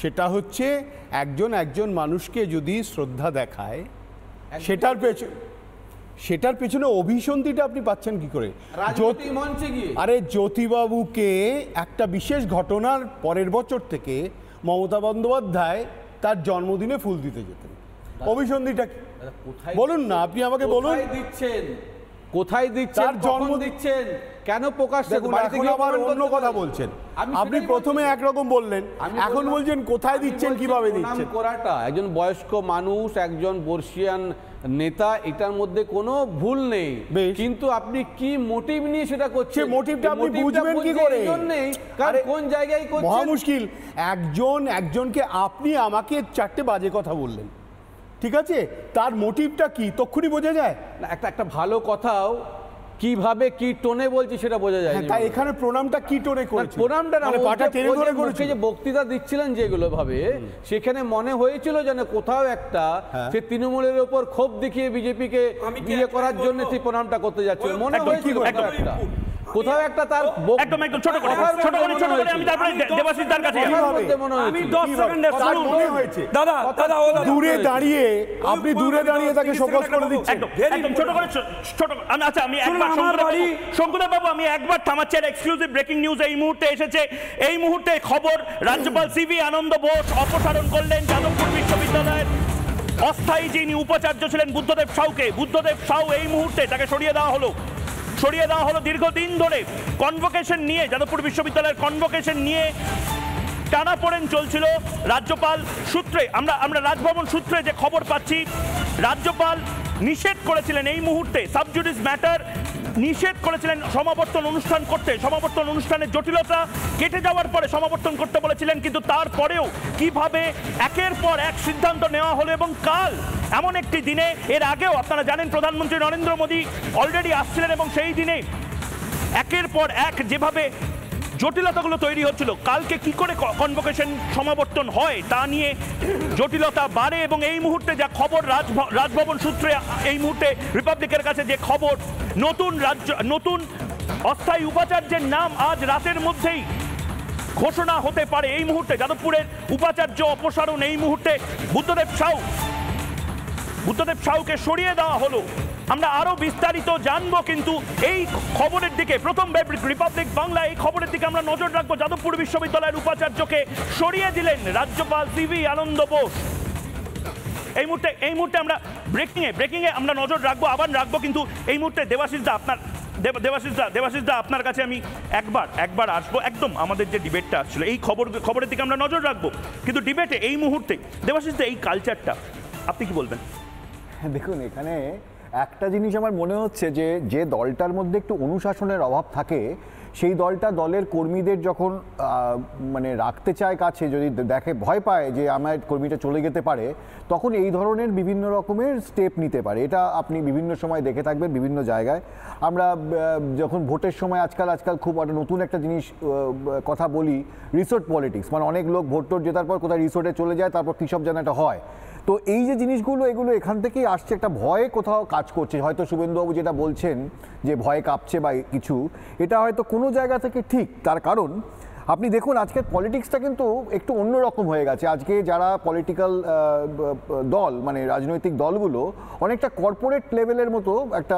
সেটা হচ্ছে একজন একজন মানুষকে যদি শ্রদ্ধা দেখায় সেটার পেছনে সেটার পেছনে অভিসন্ধিটা আপনি পাচ্ছেন কি করে আরে জ্যোতিবাবুকে একটা বিশেষ ঘটনার পরের বছর থেকে মমতা বন্দ্যোপাধ্যায় তার জন্মদিনে ফুল দিতে যেতেন অভিসন্ধিটা বলুন না আপনি আমাকে বলুন দিচ্ছেন কোথায় দিচ্ছেন জন্ম দিচ্ছেন কেন প্রকাশ অন্য কথা বলছেন আপনি প্রথমে একরকম বললেন এখন বলছেন কোথায় দিচ্ছেন কিভাবে দিচ্ছেন করাটা একজন বয়স্ক মানুষ একজন বর্ষিয়ান নেতা এটার মধ্যে কোনো ভুল নেই কিন্তু আপনি কি মোটিভ নিয়ে সেটা করছে মোটিভটা আপনি বুঝবেন কি করে কারণ কোন জায়গায় করছেন মহা মুশকিল একজন একজনকে আপনি আমাকে চারটে বাজে কথা বললেন ঠিক আছে তার মোটিভটা কি তক্ষুনি বোঝা যায় না একটা একটা ভালো কথাও কিভাবে কি টোনে বলছি সেটা বোঝা হ্যাঁ, যায় তাই এখানে প্রণামটা কি টোনে করেছে প্রণামটা না মানে পাটা টেনে ধরে করেছে যে বক্তৃতা দিচ্ছিলেন যেগুলো ভাবে সেখানে মনে হয়েছিল যেন কোথাও একটা হ্যাঁ। সে তৃণমূলের উপর ক্ষোভ দেখিয়ে বিজেপিকে বিয়ে করার জন্য সেই প্রণামটা করতে যাচ্ছে মনে হয়েছিল একটা কোথাও একটা তার একদম একদম ছোট করে ছোট করে ছোট করে আমি তারপরে দেবাশিস তার কাছে আমি 10 দাদা দাদা ও দূরে দাঁড়িয়ে আপনি দূরে দাঁড়িয়ে তাকে করে দিচ্ছেন একদম ছোট করে ছোট আচ্ছা আমি একবার শঙ্কুদা বাবু আমি একবার থামাচ্ছি এক্সক্লুসিভ ব্রেকিং নিউজ এই মুহূর্তে এসেছে এই মুহূর্তে খবর রাজ্যপাল সিভি আনন্দ বোস অপসারণ করলেন যাদবপুর বিশ্ববিদ্যালয়ের অস্থায়ী যিনি উপাচার্য ছিলেন বুদ্ধদেব সাউকে বুদ্ধদেব সাউ এই মুহূর্তে তাকে সরিয়ে দেওয়া হলো ছড়িয়ে দেওয়া হলো দীর্ঘদিন ধরে কনভোকেশন নিয়ে যাদবপুর বিশ্ববিদ্যালয়ের কনভোকেশন নিয়ে টানা পড়েন চলছিল রাজ্যপাল সূত্রে আমরা আমরা রাজভবন সূত্রে যে খবর পাচ্ছি রাজ্যপাল নিষেধ করেছিলেন এই মুহূর্তে সাবজুডিস ম্যাটার নিষেধ করেছিলেন সমাবর্তন অনুষ্ঠান করতে সমাবর্তন অনুষ্ঠানের জটিলতা কেটে যাওয়ার পরে সমাবর্তন করতে বলেছিলেন কিন্তু তারপরেও কিভাবে একের পর এক সিদ্ধান্ত নেওয়া হলো এবং কাল এমন একটি দিনে এর আগেও আপনারা জানেন প্রধানমন্ত্রী নরেন্দ্র মোদী অলরেডি আসছিলেন এবং সেই দিনে একের পর এক যেভাবে জটিলতাগুলো তৈরি হচ্ছিল কালকে কি করে কনভোকেশন সমাবর্তন হয় তা নিয়ে জটিলতা বাড়ে এবং এই মুহূর্তে যা খবর রাজভবন সূত্রে এই মুহূর্তে রিপাবলিকের কাছে যে খবর নতুন রাজ্য নতুন অস্থায়ী উপাচার্যের নাম আজ রাতের মধ্যেই ঘোষণা হতে পারে এই মুহূর্তে যাদবপুরের উপাচার্য অপসারণ এই মুহূর্তে বুদ্ধদেব সাউ বুদ্ধদেব সাউকে সরিয়ে দেওয়া হলো আমরা আরো বিস্তারিত জানবো কিন্তু এই খবরের দিকে প্রথম রিপাবলিক বাংলা এই খবরের দিকে আমরা নজর রাখবো যাদবপুর বিশ্ববিদ্যালয়ের উপাচার্যকে সরিয়ে দিলেন রাজ্যপাল সিভি আনন্দ বোস এই মুহূর্তে এই মুহূর্তে আমরা ব্রেকিংয়ে ব্রেকিংয়ে আমরা নজর রাখবো আবার রাখবো কিন্তু এই মুহূর্তে দেবাশিস দা আপনার দেবাশিস দা দেবাশিস দা আপনার কাছে আমি একবার একবার আসবো একদম আমাদের যে ডিবেটটা আসছিল এই খবর খবরের দিকে আমরা নজর রাখবো কিন্তু ডিবেটে এই মুহূর্তে দেবাশিস দা এই কালচারটা আপনি কি বলবেন হ্যাঁ, দেখুন এখানে একটা জিনিস আমার মনে হচ্ছে যে যে দলটার মধ্যে একটু অনুশাসনের অভাব থাকে সেই দলটা দলের কর্মীদের যখন মানে রাখতে চায় কাছে যদি দেখে ভয় পায় যে আমার কর্মীটা চলে যেতে পারে তখন এই ধরনের বিভিন্ন রকমের স্টেপ নিতে পারে এটা আপনি বিভিন্ন সময় দেখে থাকবেন বিভিন্ন জায়গায় আমরা যখন ভোটের সময় আজকাল আজকাল খুব একটা নতুন একটা জিনিস কথা বলি রিসোর্ট পলিটিক্স মানে অনেক লোক ভোট টোট জেতার পর কোথায় রিসোর্টে চলে যায় তারপর কৃষক সব যেন একটা হয় তো এই যে জিনিসগুলো এগুলো এখান থেকেই আসছে একটা ভয়ে কোথাও কাজ করছে হয়তো শুভেন্দুবাবু যেটা বলছেন যে ভয়ে কাঁপছে বা কিছু এটা হয়তো কোনো জায়গা থেকে ঠিক তার কারণ আপনি দেখুন আজকের পলিটিক্সটা কিন্তু একটু অন্যরকম হয়ে গেছে আজকে যারা পলিটিক্যাল দল মানে রাজনৈতিক দলগুলো অনেকটা কর্পোরেট লেভেলের মতো একটা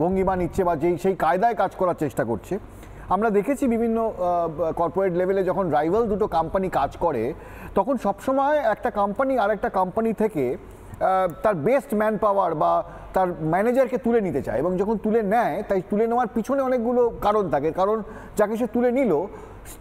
ভঙ্গিমা নিচ্ছে বা যেই সেই কায়দায় কাজ করার চেষ্টা করছে আমরা দেখেছি বিভিন্ন কর্পোরেট লেভেলে যখন রাইভাল দুটো কোম্পানি কাজ করে তখন সবসময় একটা কোম্পানি আর একটা কোম্পানি থেকে তার বেস্ট ম্যান পাওয়ার বা তার ম্যানেজারকে তুলে নিতে চায় এবং যখন তুলে নেয় তাই তুলে নেওয়ার পিছনে অনেকগুলো কারণ থাকে কারণ যাকে সে তুলে নিল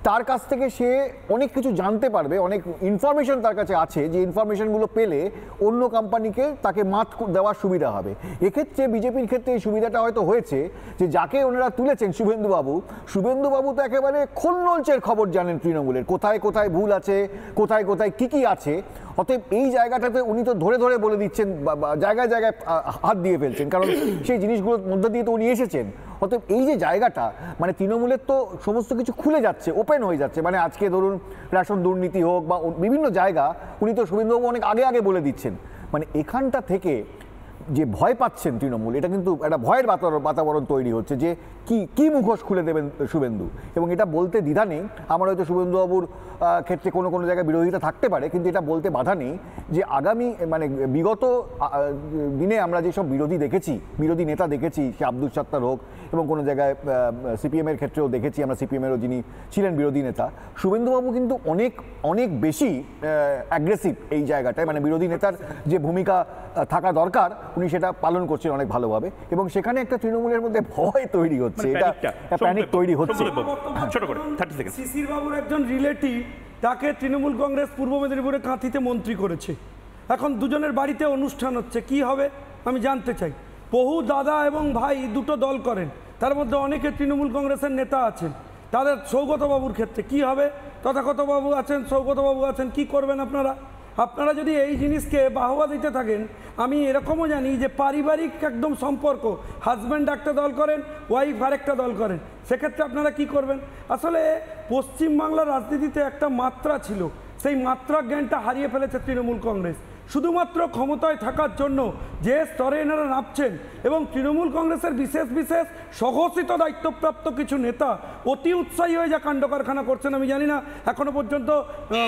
তার কাছ থেকে সে অনেক কিছু জানতে পারবে অনেক ইনফরমেশন তার কাছে আছে যে ইনফরমেশনগুলো পেলে অন্য কোম্পানিকে তাকে মাত দেওয়ার সুবিধা হবে এক্ষেত্রে বিজেপির ক্ষেত্রে এই সুবিধাটা হয়তো হয়েছে যে যাকে ওনারা তুলেছেন শুভেন্দুবাবু শুভেন্দুবাবু তো একেবারে খন্নলচের খবর জানেন তৃণমূলের কোথায় কোথায় ভুল আছে কোথায় কোথায় কী কী আছে অতএব এই জায়গাটাতে উনি তো ধরে ধরে বলে দিচ্ছেন জায়গায় জায়গায় হাত দিয়ে ফেলছেন কারণ সেই জিনিসগুলোর মধ্যে দিয়ে তো উনি এসেছেন অতএব এই যে জায়গাটা মানে তৃণমূলের তো সমস্ত কিছু খুলে যাচ্ছে ওপেন হয়ে যাচ্ছে মানে আজকে ধরুন রেশন দুর্নীতি হোক বা বিভিন্ন জায়গা উনি তো শুভেন্দুবাবু অনেক আগে আগে বলে দিচ্ছেন মানে এখানটা থেকে যে ভয় পাচ্ছেন তৃণমূল এটা কিন্তু একটা ভয়ের বাতাবরণ তৈরি হচ্ছে যে কি কি মুখোশ খুলে দেবেন শুভেন্দু এবং এটা বলতে দ্বিধা নেই আমার হয়তো শুভেন্দুবাবুর ক্ষেত্রে কোনো কোনো জায়গায় বিরোধিতা থাকতে পারে কিন্তু এটা বলতে বাধা নেই যে আগামী মানে বিগত দিনে আমরা যেসব বিরোধী দেখেছি বিরোধী নেতা দেখেছি সে আব্দুল সত্তার হোক এবং কোনো জায়গায় সিপিএমের ক্ষেত্রেও দেখেছি আমরা সিপিএমেরও যিনি ছিলেন বিরোধী নেতা শুভেন্দুবাবু কিন্তু অনেক অনেক বেশি অ্যাগ্রেসিভ এই জায়গাটায় মানে বিরোধী নেতার যে ভূমিকা থাকা দরকার উনি সেটা পালন করছেন অনেক ভালোভাবে এবং সেখানে একটা তৃণমূলের মধ্যে ভয় তৈরি হচ্ছে মানে এটা প্যানিক তৈরি হচ্ছে শিশির বাবুর একজন রিলেটিভ তাকে তৃণমূল কংগ্রেস পূর্ব মেদিনীপুরে কাঁথিতে মন্ত্রী করেছে এখন দুজনের বাড়িতে অনুষ্ঠান হচ্ছে কি হবে আমি জানতে চাই বহু দাদা এবং ভাই দুটো দল করেন তার মধ্যে অনেকে তৃণমূল কংগ্রেসের নেতা আছেন তাদের সৌগতবাবুর ক্ষেত্রে কি হবে তথাগতবাবু আছেন সৌগতবাবু আছেন কি করবেন আপনারা আপনারা যদি এই জিনিসকে বাহবা দিতে থাকেন আমি এরকমও জানি যে পারিবারিক একদম সম্পর্ক হাজব্যান্ড একটা দল করেন ওয়াইফ আরেকটা দল করেন সেক্ষেত্রে আপনারা কি করবেন আসলে পশ্চিমবাংলার রাজনীতিতে একটা মাত্রা ছিল সেই মাত্রা জ্ঞানটা হারিয়ে ফেলেছে তৃণমূল কংগ্রেস শুধুমাত্র ক্ষমতায় থাকার জন্য যে স্তরে এনারা নামছেন এবং তৃণমূল কংগ্রেসের বিশেষ বিশেষ সহসিত দায়িত্বপ্রাপ্ত কিছু নেতা অতি উৎসাহী হয়ে যা কাণ্ড কারখানা করছেন আমি জানি না এখনও পর্যন্ত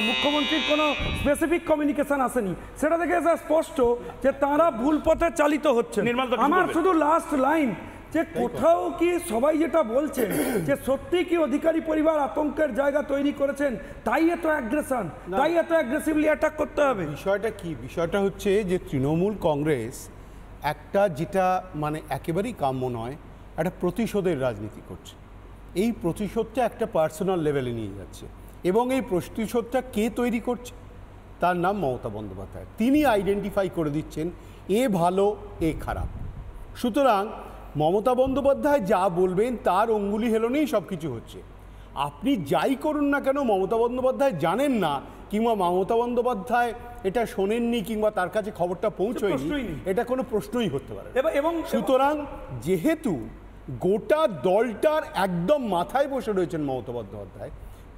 মুখ্যমন্ত্রীর কোনো স্পেসিফিক কমিউনিকেশন আসেনি সেটা দেখে স্পষ্ট যে তারা ভুল পথে চালিত হচ্ছে আমার শুধু লাস্ট লাইন যে কোথাও কি সবাই যেটা বলছেন <clears throat> যে সত্যি কি অধিকারী পরিবার আতঙ্কের জায়গা তৈরি করেছেন তাই এত অ্যাগ্রেশন তাই এত অ্যাগ্রেসিভলি অ্যাটাক করতে হবে বিষয়টা কি বিষয়টা হচ্ছে যে তৃণমূল কংগ্রেস একটা যেটা মানে একেবারেই কাম্য নয় একটা প্রতিশোধের রাজনীতি করছে এই প্রতিশোধটা একটা পার্সোনাল লেভেলে নিয়ে যাচ্ছে এবং এই প্রতিশোধটা কে তৈরি করছে তার নাম মমতা বন্দ্যোপাধ্যায় তিনি আইডেন্টিফাই করে দিচ্ছেন এ ভালো এ খারাপ সুতরাং মমতা বন্দ্যোপাধ্যায় যা বলবেন তার অঙ্গুলি হেলনেই সব কিছু হচ্ছে আপনি যাই করুন না কেন মমতা বন্দ্যোপাধ্যায় জানেন না কিংবা মমতা বন্দ্যোপাধ্যায় এটা শোনেননি কিংবা তার কাছে খবরটা পৌঁছয়নি এটা কোনো প্রশ্নই হতে পারে এবং সুতরাং যেহেতু গোটা দলটার একদম মাথায় বসে রয়েছেন মমতা বন্দ্যোপাধ্যায়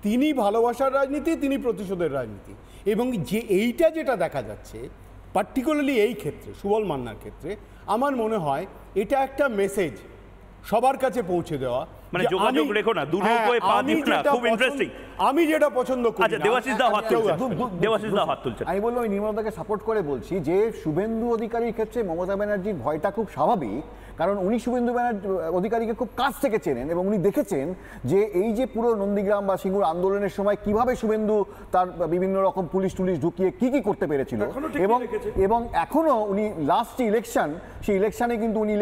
তিনি ভালোবাসার রাজনীতি তিনি প্রতিশোধের রাজনীতি এবং যে এইটা যেটা দেখা যাচ্ছে পার্টিকুলারলি এই ক্ষেত্রে সুবল মান্নার ক্ষেত্রে আমার মনে হয় এটা একটা মেসেজ সবার কাছে পৌঁছে দেওয়া মানে যোগাযোগ রেখো না হ্যাঁ, পা দিও না খুব ইন্টারেস্টিং আমি যেটা পছন্দ করি আচ্ছা দেবাশিস দা হাত হ্যাঁ, হ্যাঁ, দেবাশিস দা হাত আমি বললাম নির্মলদাকে সাপোর্ট করে বলছি যে শুভেন্দু অধিকারীর ক্ষেত্রে মমতা ব্যানার্জির ভয়টা খুব স্বাভাবিক কারণ উনি শুভেন্দু ব্যানার্জি অধিকারীকে খুব কাছ থেকে চেনেন এবং উনি দেখেছেন যে এই যে পুরো নন্দীগ্রাম বা সিঙ্গুর আন্দোলনের সময় কিভাবে শুভেন্দু তার বিভিন্ন রকম পুলিশ টুলিশ ঢুকিয়ে কি কি করতে পেরেছিল এবং এবং এখনও উনি লাস্ট ইলেকশন সেই ইলেকশনে কিন্তু উনি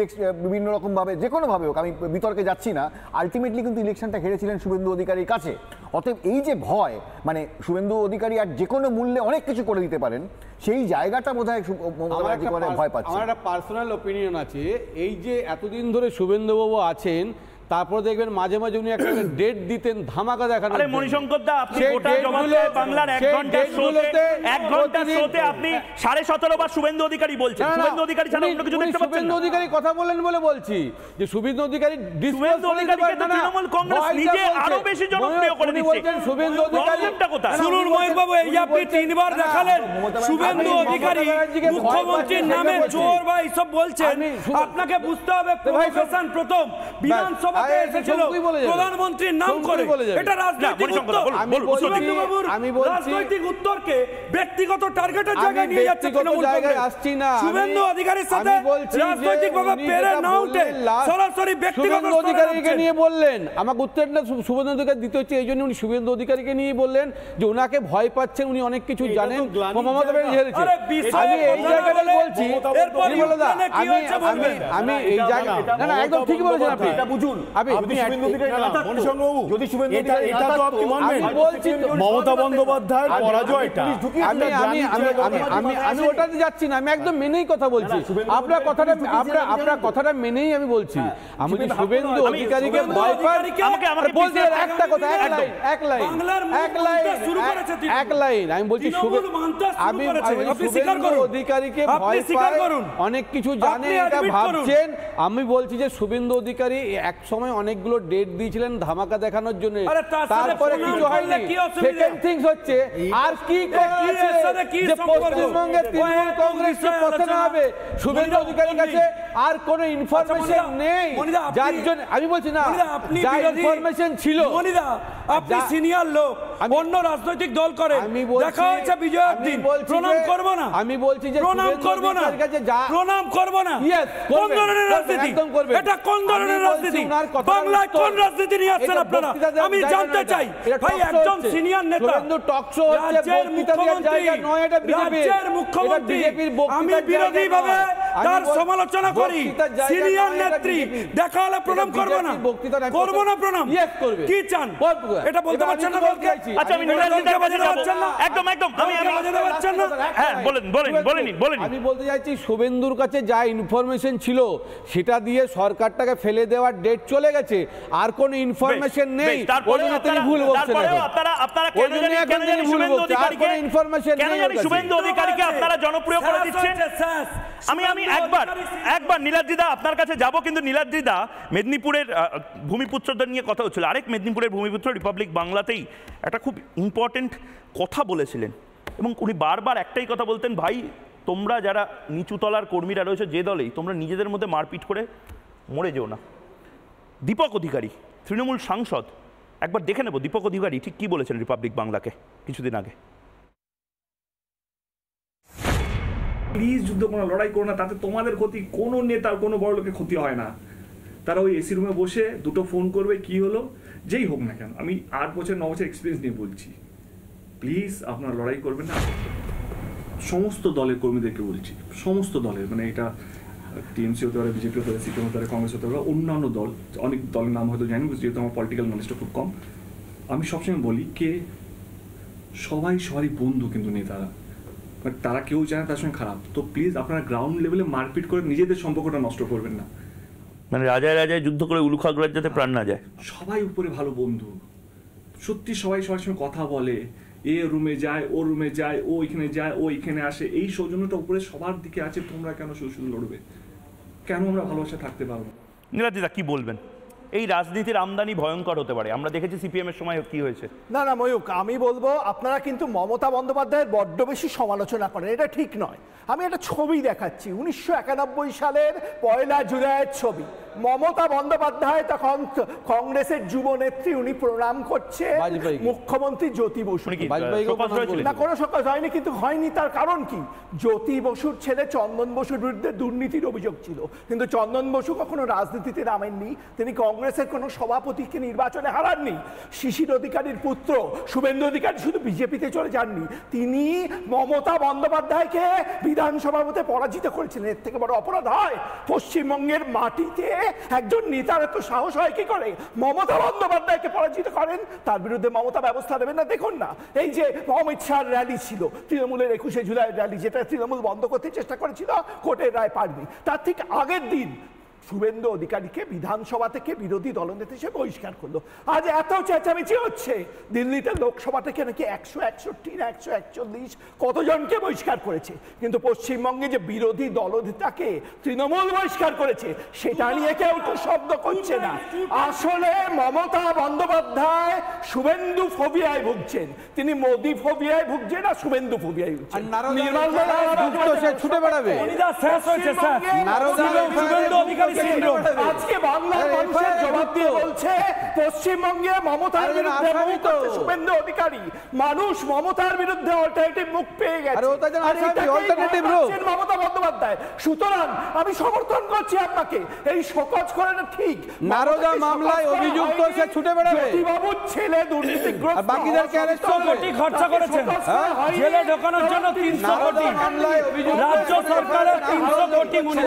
বিভিন্ন রকমভাবে যে কোনোভাবে হোক আমি বিতর্কে যাচ্ছি না আলটিমেটলি কিন্তু ইলেকশনটা হেরেছিলেন শুভেন্দু অধিকারীর কাছে অতএব এই যে ভয় মানে শুভেন্দু অধিকারী আর যে কোনো মূল্যে অনেক কিছু করে দিতে পারেন সেই জায়গাটা বোধ হয় ভয় পাচ্ছে আমার একটা পার্সোনাল ওপিনিয়ন আছে এই যে এতদিন ধরে শুভেন্দুবাবু আছেন তারপর দেখবেন মাঝে মাঝে উনি একটা ডেট <clears throat> দিতেন ধামাকা দেখানো আরে মনিশঙ্কর দা আপনি গোটা জমাতে বাংলার 1 ঘন্টা শোতে 1 ঘন্টা শোতে আপনি 17.5 বার শুভেন্দু অধিকারী বলছেন শুভেন্দু অধিকারী ছাড়া অন্য কিছু দেখতে পাচ্ছেন শুভেন্দু অধিকারী কথা বলেন বলে বলছি যে শুভেন্দু অধিকারী শুভেন্দু অধিকারীকে তো তৃণমূল কংগ্রেস নিজে আরো বেশি জনপ্রিয় করে দিচ্ছে বলছেন শুভেন্দু অধিকারী শুরুর ময়ের বাবু এই আপনি তিনবার দেখালেন শুভেন্দু অধিকারী মুখ্যমন্ত্রীর নামে জোর বা এইসব বলছেন আপনাকে বুঝতে হবে প্রফেশন প্রথম বিধানসভা সাথে জায়গায় নিয়ে আসছি না শুভেন্দু অধিকারীর সাথে ব্যক্তিগত অধিকারীকে নিয়ে বললেন আমাকে উত্তরটা শুভেন্দু অধিকারী দিতে হচ্ছে এই জন্য উনি শুভেন্দু অধিকারীকে নিয়ে বললেন যে ওনাকে ভয় পাচ্ছেন উনি অনেক কিছু জানেন মমতা ব্যানার্জি হেরেছে আমি এই জায়গাটা বলছি আমি না একদম ঠিক বলেছেন আপনি এটা বুঝুন আমি ওটাতে যাচ্ছি না আমি একদম হ্যাঁ। মেনেই কথা বলছি আপনার কথাটা আপনার কথাটা মেনেই আমি বলছি হ্যাঁ। আমি শুভেন্দু অধিকারীকে একটা কথা এক লাইন আমি অধিকারীকে ভয় অনেক কিছু জানে এটা ভাবছেন আমি বলছি যে শুভেন্দু অধিকারী একশো সময় অনেকগুলো ডেট দিয়েছিলেন ধামাকা দেখানোর জন্য তারপরে কিছু হয়নি সেকেন্ড থিংস হচ্ছে আর কি যে তৃণমূল কংগ্রেস হবে শুভেন্দু অধিকারীর কাছে আর ইনফরমেশন আচ্ছা, নেই যার জন্য আমি বলছি না যা ইনফরমেশন ছিল আপনি সিনিয়র লোক অন্য রাজনৈতিক দল করে দেখা হয়েছে বিজয়ের প্রণাম করব না আমি বলছি যে প্রণাম করব না প্রণাম করব না কোন ধরনের রাজনীতি এটা কোন ধরনের রাজনীতি বাংলায় কোন রাজনীতি নিয়ে আসছেন আপনারা আমি জানতে চাই ভাই একজন সিনিয়র নেতা মুখ্যমন্ত্রী রাজ্যের মুখ্যমন্ত্রী আমি বিরোধী ভাবে তার সমালোচনা করি সিনিয়র নেত্রী দেখা হলে প্রণাম না না প্রণাম কি চান এটা বলতে পারছেন না বলতে আচ্ছা আমি একদম একদম আমি হ্যাঁ বলেন বলেন আমি বলতে চাইছি শুভেন্দুর কাছে যা ইনফরমেশন ছিল সেটা দিয়ে সরকারটাকে ফেলে দেওয়ার ডেট চলে গেছে আর কোন ইনফরমেশন নেই তিনি ভুল বলছেন আরেক মেদিনীপুরের ভূমিপুত্র রিপাবলিক বাংলাতেই একটা খুব কথা বলেছিলেন এবং উনি বারবার একটাই কথা বলতেন ভাই তোমরা যারা নিচুতলার কর্মীরা রয়েছে যে দলেই তোমরা নিজেদের মধ্যে মারপিট করে মরে যেও না দীপক অধিকারী তৃণমূল সাংসদ একবার দেখে নেব দীপক অধিকারী ঠিক কী বলেছেন রিপাবলিক বাংলাকে কিছুদিন আগে প্লিজ যুদ্ধ কোনো লড়াই করো না তাতে তোমাদের ক্ষতি কোনো নেতার কোনো বড় লোকের ক্ষতি হয় না তারা ওই এসি রুমে বসে দুটো ফোন করবে কি হলো যেই হোক না কেন আমি আট বছর ন বছর এক্সপিরিয়েন্স নিয়ে বলছি প্লিজ আপনারা লড়াই করবেন না সমস্ত দলের কর্মীদেরকে বলছি সমস্ত দলের মানে এটা টিএমসি হতে পারে বিজেপি হতে পারে সিপিএম হতে পারে কংগ্রেস হতে পারে অন্যান্য দল অনেক দলের নাম হয়তো জানি যেহেতু আমার পলিটিক্যাল নলেজটা খুব কম আমি সবসময় বলি কে সবাই সবারই বন্ধু কিন্তু নেতারা বাট তারা কেউ জানে তার সঙ্গে খারাপ তো প্লিজ আপনারা গ্রাউন্ড লেভেলে মারপিট করে নিজেদের সম্পর্কটা নষ্ট করবেন না মানে রাজায় রাজায় যুদ্ধ করে উলুখাগুলার যাতে প্রাণ না যায় সবাই উপরে ভালো বন্ধু সত্যি সবাই সবার সঙ্গে কথা বলে এ রুমে যায় ও রুমে যায় ও এখানে যায় ও এখানে আসে এই সৌজন্যটা উপরে সবার দিকে আছে তোমরা কেন শুধু শুধু লড়বে কেন আমরা ভালোবাসা থাকতে পারবো নীলাদিদা কি বলবেন এই রাজনীতির আমদানি ভয়ঙ্কর হতে পারে আমরা দেখেছি সিপিএম এর সময় কি হয়েছে না না ময়ূক আমি বলবো আপনারা কিন্তু মমতা বন্দ্যোপাধ্যায়ের বড্ড বেশি সমালোচনা করেন এটা ঠিক নয় আমি একটা ছবি দেখাচ্ছি উনিশশো সালের পয়লা জুলাইয়ের ছবি মমতা বন্দ্যোপাধ্যায় তখন কংগ্রেসের যুব নেত্রী উনি প্রণাম করছে মুখ্যমন্ত্রী জ্যোতি বসু না কোনো সকাল হয়নি কিন্তু হয়নি তার কারণ কি জ্যোতি বসুর ছেলে চন্দন বসুর বিরুদ্ধে দুর্নীতির অভিযোগ ছিল কিন্তু চন্দন বসু কখনো রাজনীতিতে নামেননি তিনি কংগ্রেস কংগ্রেসের কোনো সভাপতিকে নির্বাচনে হারাননি শিশির অধিকারীর পুত্র শুভেন্দু অধিকারী শুধু বিজেপিতে চলে যাননি তিনি মমতা বন্দ্যোপাধ্যায়কে বিধানসভাতে পরাজিত করেছিলেন এর থেকে বড় অপরাধ হয় পশ্চিমবঙ্গের মাটিতে একজন নেতার এত সাহস হয় কি করে মমতা বন্দ্যোপাধ্যায়কে পরাজিত করেন তার বিরুদ্ধে মমতা ব্যবস্থা নেবেন না দেখুন না এই যে অমিত শাহর র্যালি ছিল তৃণমূলের একুশে জুলাই র্যালি যেটা তৃণমূল বন্ধ করতে চেষ্টা করেছিল কোর্টের রায় পারবি তার ঠিক আগের দিন শুভেন্দু অধিকারীকে বিধানসভা থেকে বিরোধী দলনেতা হিসেবে বহিষ্কার করলো আজ এত চেঁচামেচি হচ্ছে দিল্লিতে লোকসভা থেকে নাকি একশো একষট্টি না একশো একচল্লিশ কতজনকে বহিষ্কার করেছে কিন্তু পশ্চিমবঙ্গে যে বিরোধী দলনেতাকে তৃণমূল বহিষ্কার করেছে সেটা নিয়ে কেউ তো শব্দ করছে না আসলে মমতা বন্দ্যোপাধ্যায় শুভেন্দু ফোবিয়ায় ভুগছেন তিনি মোদি ফোবিয়ায় ভুগছেন আর শুভেন্দু ফোবিয়ায় ভুগছেন ছুটে বেড়াবে শেষ হয়েছে স্যার আজকে বাংলার মানুষের জবাব দিয়ে বলছে পশ্চিমবঙ্গে মমতার বিরুদ্ধে শুভেন্দু অধিকারী মানুষ মমতার বিরুদ্ধে অল্টারনেটিভ মুখ পেয়ে গেছে মমতা বন্দ্যোপাধ্যায় সুতরাং আমি সমর্থন করছি আপনাকে এই করে না ঠিক নারদা মামলায় অভিযুক্ত সে ছুটে বেড়াবে জ্যোতিবাবুর ছেলে দুর্নীতিগ্রস্ত বাকিদেরকে অ্যারেস্ট কোটি খরচা করেছেন হ্যাঁ? জেলে ঢোকানোর জন্য 300 কোটি রাজ্য সরকারের 300 কোটি মূল্য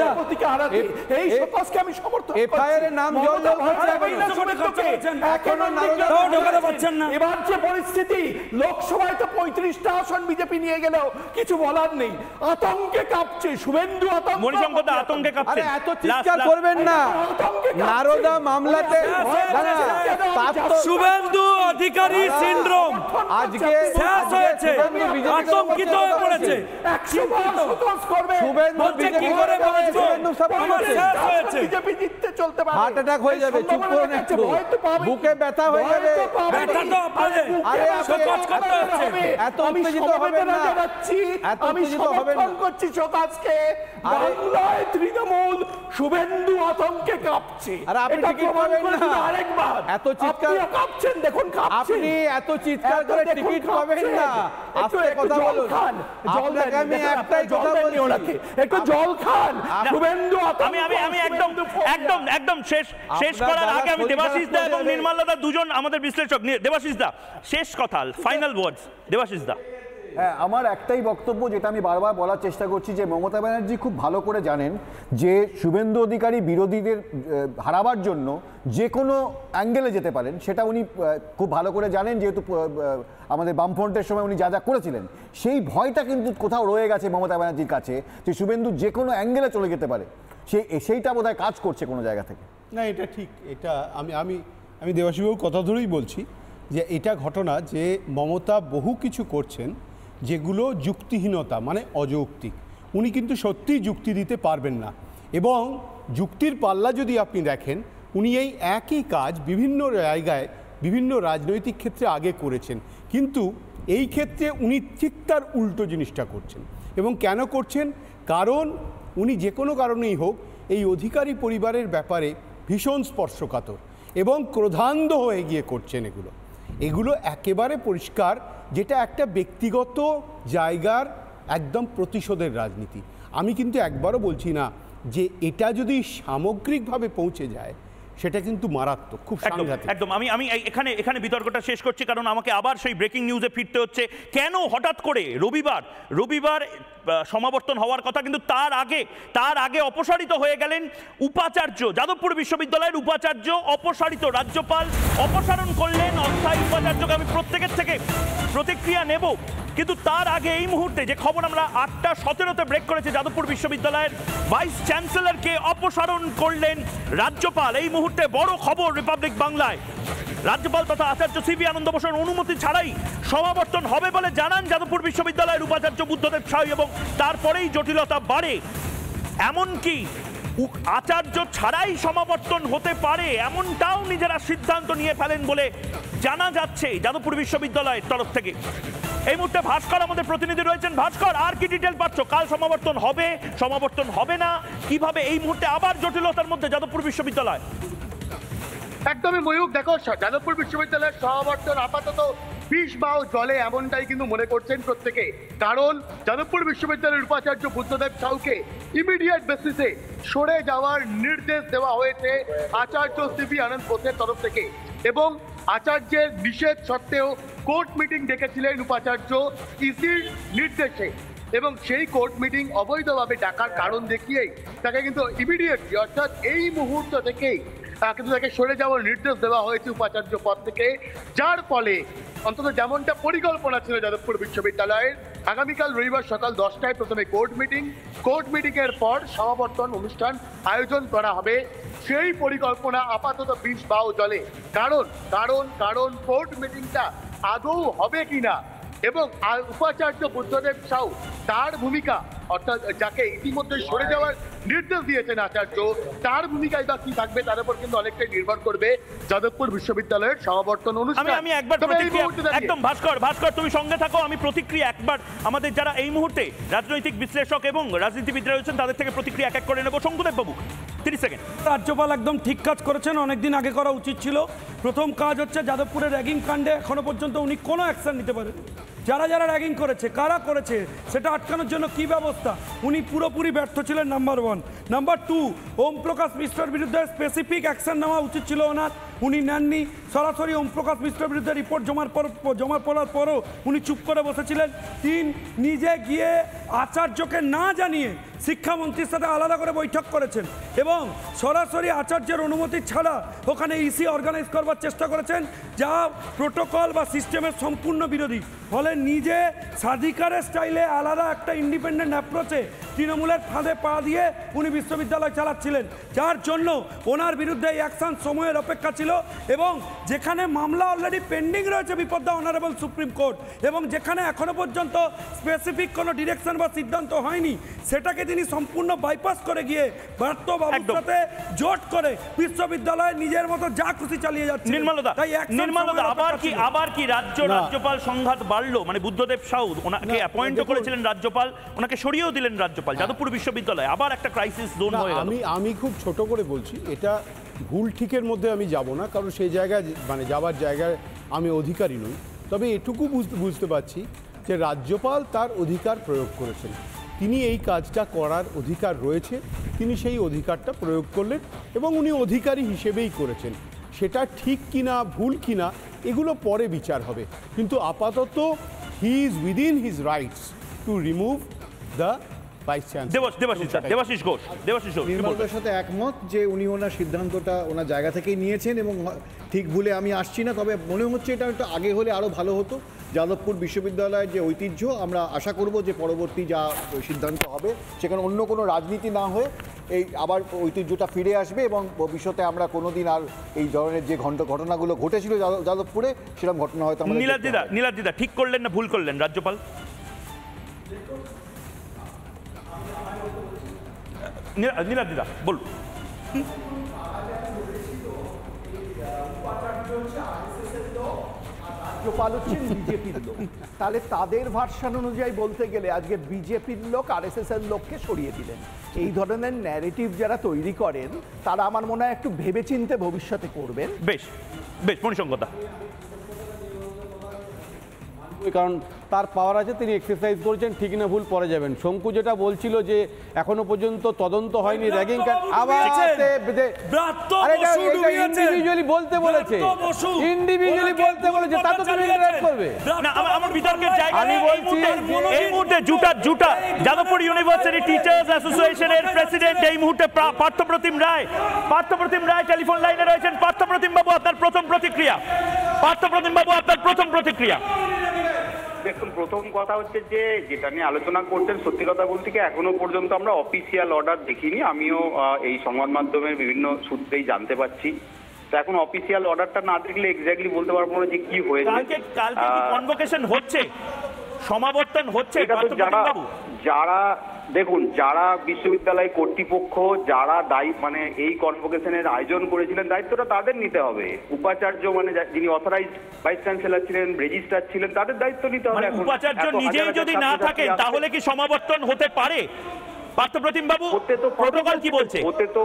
এই শোকজ পাসকে আমি সমর্থন এফআইআর এর নাম জল এখনো নারদা পাচ্ছেন না এবার যে পরিস্থিতি লোকসভায় তো 35টা আসন বিজেপি নিয়ে গেলেও কিছু বলার নেই আতঙ্কে কাঁপছে শুভেন্দু আতঙ্ক মণিশঙ্কর আতঙ্কে কাঁপছে এত চিৎকার করবেন না নারদা মামলাতে শুভেন্দু অধিকারী সিন্ড্রোম আজকে শেষ হয়েছে আতঙ্কিত হয়ে পড়েছে শুভেন্দু বিজেপি করে বাঁচবো আমার শেষ হয়েছে এত শুভেন্দু আতঙ্কে কাঁপছে এত চিৎকার কাঁপছেন দেখুন কাঁপছেন আপনি এত চিৎকার করে টিকিট পাবেন না আস্তে কথা বলুন জল আমি একটাই কথা ওনাকে একটু জল খান শুভেন্দু আতঙ্ক আমি আমি একদম একদম একদম শেষ শেষ করার আগে আমি দেবাশিস দা এবং দুজন আমাদের বিশ্লেষক দেবাশিস দা শেষ কথা ফাইনাল ওয়ার্ডস দেবাশিস দা হ্যাঁ আমার একটাই বক্তব্য যেটা আমি বারবার বলার চেষ্টা করছি যে মমতা ব্যানার্জি খুব ভালো করে জানেন যে শুভেন্দু অধিকারী বিরোধীদের হারাবার জন্য যে কোনো অ্যাঙ্গেলে যেতে পারেন সেটা উনি খুব ভালো করে জানেন যেহেতু আমাদের বামফ্রন্টের সময় উনি যা যা করেছিলেন সেই ভয়টা কিন্তু কোথাও রয়ে গেছে মমতা ব্যানার্জির কাছে যে শুভেন্দু যে কোনো অ্যাঙ্গেলে চলে যেতে পারে সে সেইটা বোধ কাজ করছে কোনো জায়গা থেকে না এটা ঠিক এটা আমি আমি আমি দেবাশিবাবুর কথা ধরেই বলছি যে এটা ঘটনা যে মমতা বহু কিছু করছেন যেগুলো যুক্তিহীনতা মানে অযৌক্তিক উনি কিন্তু সত্যিই যুক্তি দিতে পারবেন না এবং যুক্তির পাল্লা যদি আপনি দেখেন উনি এই একই কাজ বিভিন্ন জায়গায় বিভিন্ন রাজনৈতিক ক্ষেত্রে আগে করেছেন কিন্তু এই ক্ষেত্রে উনি ঠিক তার উল্টো জিনিসটা করছেন এবং কেন করছেন কারণ উনি যে কোনো কারণেই হোক এই অধিকারী পরিবারের ব্যাপারে ভীষণ স্পর্শকাতর এবং ক্রোধান্ধ হয়ে গিয়ে করছেন এগুলো এগুলো একেবারে পরিষ্কার যেটা একটা ব্যক্তিগত জায়গার একদম প্রতিশোধের রাজনীতি আমি কিন্তু একবারও বলছি না যে এটা যদি সামগ্রিকভাবে পৌঁছে যায় সেটা কিন্তু মারাত্মক খুব সাংঘাতিক একদম আমি আমি এখানে এখানে বিতর্কটা শেষ করছি কারণ আমাকে আবার সেই ব্রেকিং নিউজে ফিরতে হচ্ছে কেন হঠাৎ করে রবিবার রবিবার সমাবর্তন হওয়ার কথা কিন্তু তার আগে তার আগে অপসারিত হয়ে গেলেন উপাচার্য যাদবপুর বিশ্ববিদ্যালয়ের উপাচার্য অপসারিত রাজ্যপাল অপসারণ করলেন অস্থায়ী উপাচার্যকে আমি প্রত্যেকের থেকে প্রতিক্রিয়া নেব কিন্তু তার আগে এই মুহূর্তে যে খবর আমরা আটটা সতেরোতে ব্রেক করেছে যাদবপুর বিশ্ববিদ্যালয়ের ভাইস চ্যান্সেলরকে অপসারণ করলেন রাজ্যপাল এই মুহূর্তে মুহূর্তে বড় খবর রিপাবলিক বাংলায় রাজ্যপাল তথা আচার্য সিবি আনন্দ বসুর অনুমতি ছাড়াই সমাবর্তন হবে বলে জানান যাদবপুর বিশ্ববিদ্যালয়ের উপাচার্য বুদ্ধদেব সাহু এবং তারপরেই জটিলতা বাড়ে এমনকি আচার্য ছাড়াই সমাবর্তন হতে পারে এমনটাও নিজেরা সিদ্ধান্ত নিয়ে ফেলেন বলে জানা যাচ্ছে যাদবপুর বিশ্ববিদ্যালয়ের তরফ থেকে এই মুহূর্তে ভাস্কর আমাদের প্রতিনিধি রয়েছেন ভাস্কর আর কি ডিটেল পাচ্ছ কাল সমাবর্তন হবে সমাবর্তন হবে না কিভাবে এই মুহূর্তে আবার জটিলতার মধ্যে যাদবপুর বিশ্ববিদ্যালয় একদমই ময়ূক দেখো যাদবপুর বিশ্ববিদ্যালয়ের সমাবর্তন আপাতত বিষ জলে এমনটাই কিন্তু মনে করছেন প্রত্যেকে কারণ যাদবপুর বিশ্ববিদ্যালয়ের উপাচার্য বুদ্ধদেব সাউকে ইমিডিয়েট বেসিসে সরে যাওয়ার নির্দেশ দেওয়া হয়েছে আচার্য সিবি আনন্দ বোসের তরফ থেকে এবং আচার্যের নিষেধ সত্ত্বেও কোর্ট মিটিং ডেকেছিলেন উপাচার্য ইসির নির্দেশে এবং সেই কোর্ট মিটিং অবৈধভাবে ডাকার কারণ দেখিয়েই তাকে কিন্তু ইমিডিয়েটলি অর্থাৎ এই মুহূর্ত থেকেই কিন্তু তাকে সরে যাওয়ার নির্দেশ দেওয়া হয়েছে উপাচার্য পদ থেকে যার ফলে অন্তত যেমনটা পরিকল্পনা ছিল যাদবপুর বিশ্ববিদ্যালয়ের আগামীকাল রবিবার সকাল দশটায় প্রথমে কোর্ট মিটিং কোর্ট মিটিংয়ের পর সমাবর্তন অনুষ্ঠান আয়োজন করা হবে সেই পরিকল্পনা আপাতত বিষ বাও চলে কারণ কারণ কারণ কোর্ট মিটিংটা আদৌ হবে কিনা এবং উপাচার্য বুদ্ধদেব সাউ তার ভূমিকা অর্থাৎ যাকে ইতিমধ্যে সরে যাওয়ার নির্দেশ দিয়েছেন আচার্য তার ভূমিকায় বা কি থাকবে তার উপর কিন্তু অনেকটাই নির্ভর করবে যাদবপুর বিশ্ববিদ্যালয়ের সমাবর্তন অনুষ্ঠান আমি একবার একদম ভাস্কর ভাস্কর তুমি সঙ্গে থাকো আমি প্রতিক্রিয়া একবার আমাদের যারা এই মুহূর্তে রাজনৈতিক বিশ্লেষক এবং রাজনীতিবিদরা রয়েছেন তাদের থেকে প্রতিক্রিয়া এক এক করে নেবো শঙ্কুদেব বাবু তিরিশ সেকেন্ড রাজ্যপাল একদম ঠিক কাজ করেছেন অনেকদিন আগে করা উচিত ছিল প্রথম কাজ হচ্ছে যাদবপুরের র্যাগিং কাণ্ডে এখনো পর্যন্ত উনি কোনো অ্যাকশন নিতে পারেন যারা যারা র্যাগিং করেছে কারা করেছে সেটা আটকানোর জন্য কি ব্যবস্থা অবস্থা উনি পুরোপুরি ব্যর্থ ছিলেন number one number two Om Prakash মিশ্রের বিরুদ্ধে স্পেসিফিক অ্যাকশন নেওয়া উচিত ছিল ওনার উনি নেননি সরাসরি ওমপ্রকাশ মিশ্রের বিরুদ্ধে রিপোর্ট জমার পর জমা পড়ার পরও উনি চুপ করে বসেছিলেন তিন নিজে গিয়ে আচার্যকে না জানিয়ে শিক্ষামন্ত্রীর সাথে আলাদা করে বৈঠক করেছেন এবং সরাসরি আচার্যের অনুমতি ছাড়া ওখানে ইসি e অর্গানাইজ করবার চেষ্টা করেছেন যা প্রোটোকল বা সিস্টেমের সম্পূর্ণ বিরোধী ফলে নিজে স্বাধিকারের স্টাইলে আলাদা একটা ইন্ডিপেন্ডেন্ট অ্যাপ্রোচে তৃণমূলের ফাঁদে পা দিয়ে উনি বিশ্ববিদ্যালয় চালাচ্ছিলেন যার জন্য ওনার বিরুদ্ধে এই অ্যাকশান সময়ের অপেক্ষা ছিল হয়েছিল এবং যেখানে মামলা অলরেডি পেন্ডিং রয়েছে বিপদ্দা অনারেবল সুপ্রিম কোর্ট এবং যেখানে এখনও পর্যন্ত স্পেসিফিক কোনো ডিরেকশন বা সিদ্ধান্ত হয়নি সেটাকে তিনি সম্পূর্ণ বাইপাস করে গিয়ে বার্তবাবুর জোট করে বিশ্ববিদ্যালয়ে নিজের মতো যা খুশি চালিয়ে যাচ্ছে নির্মলদা তাই এক নির্মলদা আবার কি আবার কি রাজ্য রাজ্যপাল সংঘাত বাড়লো মানে বুদ্ধদেব সাউদ ওনাকে অ্যাপয়েন্ট করেছিলেন রাজ্যপাল ওনাকে সরিয়েও দিলেন রাজ্যপাল হ্যাঁ। যাদবপুর বিশ্ববিদ্যালয়ে আবার একটা ক্রাইসিস জোন হয়ে আমি আমি খুব ছোট করে বলছি এটা ভুল ঠিকের মধ্যে আমি যাব না কারণ সেই জায়গায় মানে যাবার জায়গায় আমি অধিকারী নই তবে এটুকু বুঝতে পারছি যে রাজ্যপাল তার অধিকার প্রয়োগ করেছেন তিনি এই কাজটা করার অধিকার রয়েছে তিনি সেই অধিকারটা প্রয়োগ করলেন এবং উনি অধিকারী হিসেবেই করেছেন সেটা ঠিক কিনা ভুল কিনা এগুলো পরে বিচার হবে কিন্তু আপাতত he is within his rights to remove the vice সাথে একমত যে উনি ওনার সিদ্ধান্তটা ওনার জায়গা থেকেই নিয়েছেন এবং ঠিক ভুলে আমি আসছি না তবে মনে হচ্ছে এটা একটু আগে হলে আরও ভালো হতো যাদবপুর বিশ্ববিদ্যালয়ের যে ঐতিহ্য আমরা আশা করব যে পরবর্তী যা সিদ্ধান্ত হবে সেখানে অন্য কোনো রাজনীতি না হয়ে এই আবার ঐতিহ্যটা ফিরে আসবে এবং ভবিষ্যতে আমরা কোনোদিন আর এই ধরনের যে ঘন্ট ঘটনাগুলো ঘটেছিল যাদবপুরে সেরকম ঘটনা হয়তো নীলাদিদা নীলাদিদা ঠিক করলেন না ভুল করলেন রাজ্যপাল নীলাদ দিদা বলুন বিজেপির তাহলে তাদের ভার্সান অনুযায়ী বলতে গেলে আজকে বিজেপির লোক আর এস এর লোককে সরিয়ে দিলেন এই ধরনের ন্যারেটিভ যারা তৈরি করেন তারা আমার মনে হয় একটু ভেবেচিন্তে ভবিষ্যতে করবেন বেশ বেশ মণিসঙ্গতা কারণ তার পাওয়ার আছে তিনি এক্সারসাইজ করেছেন ঠিক না ভুল পরে যাবেন শঙ্কু যেটা বলছিল যে এখনো পর্যন্ত তদন্ত হয়নি র্যাগিং আবার ইন্ডিভিজুয়ালি বলতে বলেছে ইন্ডিভিজুয়ালি বলতে বলেছে তা তো তুমি করবে আমার বিতর্কের জায়গা আমি বলছি এই মুহূর্তে JUTA JUTA Jadavpur university teachers অ্যাসোসিয়েশনের প্রেসিডেন্ট এই মুহূর্তে পার্থপ্রতিম রায় পার্থপ্রতিম রায় টেলিফোন লাইনে রয়েছেন পার্থপ্রতিম বাবু আপনার প্রথম প্রতিক্রিয়া পার্থপ্রতিম বাবু আপনার প্রথম প্রতিক্রিয়া দেখুন প্রথম কথা হচ্ছে যে যেটা নিয়ে আলোচনা করছেন সত্যি কথা বলতে কি এখনো পর্যন্ত আমরা অফিসিয়াল অর্ডার দেখিনি আমিও এই সংবাদ মাধ্যমের বিভিন্ন সূত্রেই জানতে পাচ্ছি তো এখন অফিসিয়াল অর্ডারটা না দেখলে এক্স্যাক্টলি বলতে পারবো না যে কি হয়েছে কালকে কনভোকেশন হচ্ছে সমাবর্তন হচ্ছে যারা যারা দেখুন যারা বিশ্ববিদ্যালয় কর্তৃপক্ষ যারা দায়ী মানে এই কনভোকেশনের আয়োজন করেছিলেন দায়িত্বটা তাদের নিতে হবে উপাচার্য মানে যিনি অথরাইজ ভাইস চ্যান্সেলার ছিলেন রেজিস্ট্রার ছিলেন তাদের দায়িত্ব নিতে হবে মানে উপাচার্য নিজেই যদি না থাকে তাহলে কি সমাবর্তন হতে পারে পার্থপ্রতিম বাবু প্রোটোকল কি বলছে হতে তো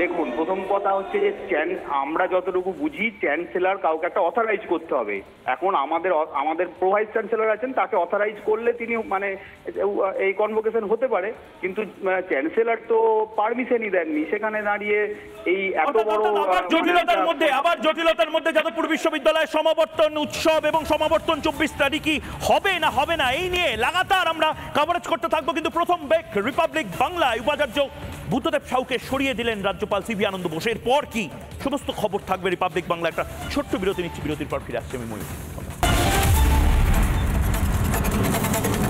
দেখুন প্রথম কথা হচ্ছে যে চ্যান আমরা যতটুকু বুঝি চ্যান্সেলার কাউকে একটা অথরাইজ করতে হবে এখন আমাদের আমাদের প্রোভাইস চ্যান্সেলার আছেন তাকে অথরাইজ করলে তিনি মানে এই কনভোকেশন হতে পারে কিন্তু চ্যান্সেলার তো পারমিশনই দেননি সেখানে দাঁড়িয়ে এই এত বড় জটিলতার মানে মধ্যে আবার জটিলতার মধ্যে যাদবপুর বিশ্ববিদ্যালয়ে সমাবর্তন উৎসব এবং সমাবর্তন চব্বিশ তারিখই হবে না হবে না এই নিয়ে লাগাতার আমরা কাভারেজ করতে থাকবো কিন্তু প্রথম বেক রিপাবলিক বাংলায় উপাচার্য বুদ্ধদেব সাউকে সরিয়ে দিলেন রাজ্য রাজ্যপাল সিভি আনন্দ বোসের পর কি সমস্ত খবর থাকবে রিপাবলিক বাংলা একটা ছোট্ট বিরতি নিচ্ছি বিরতির পর ফিরে আসছি আমি ময়ূর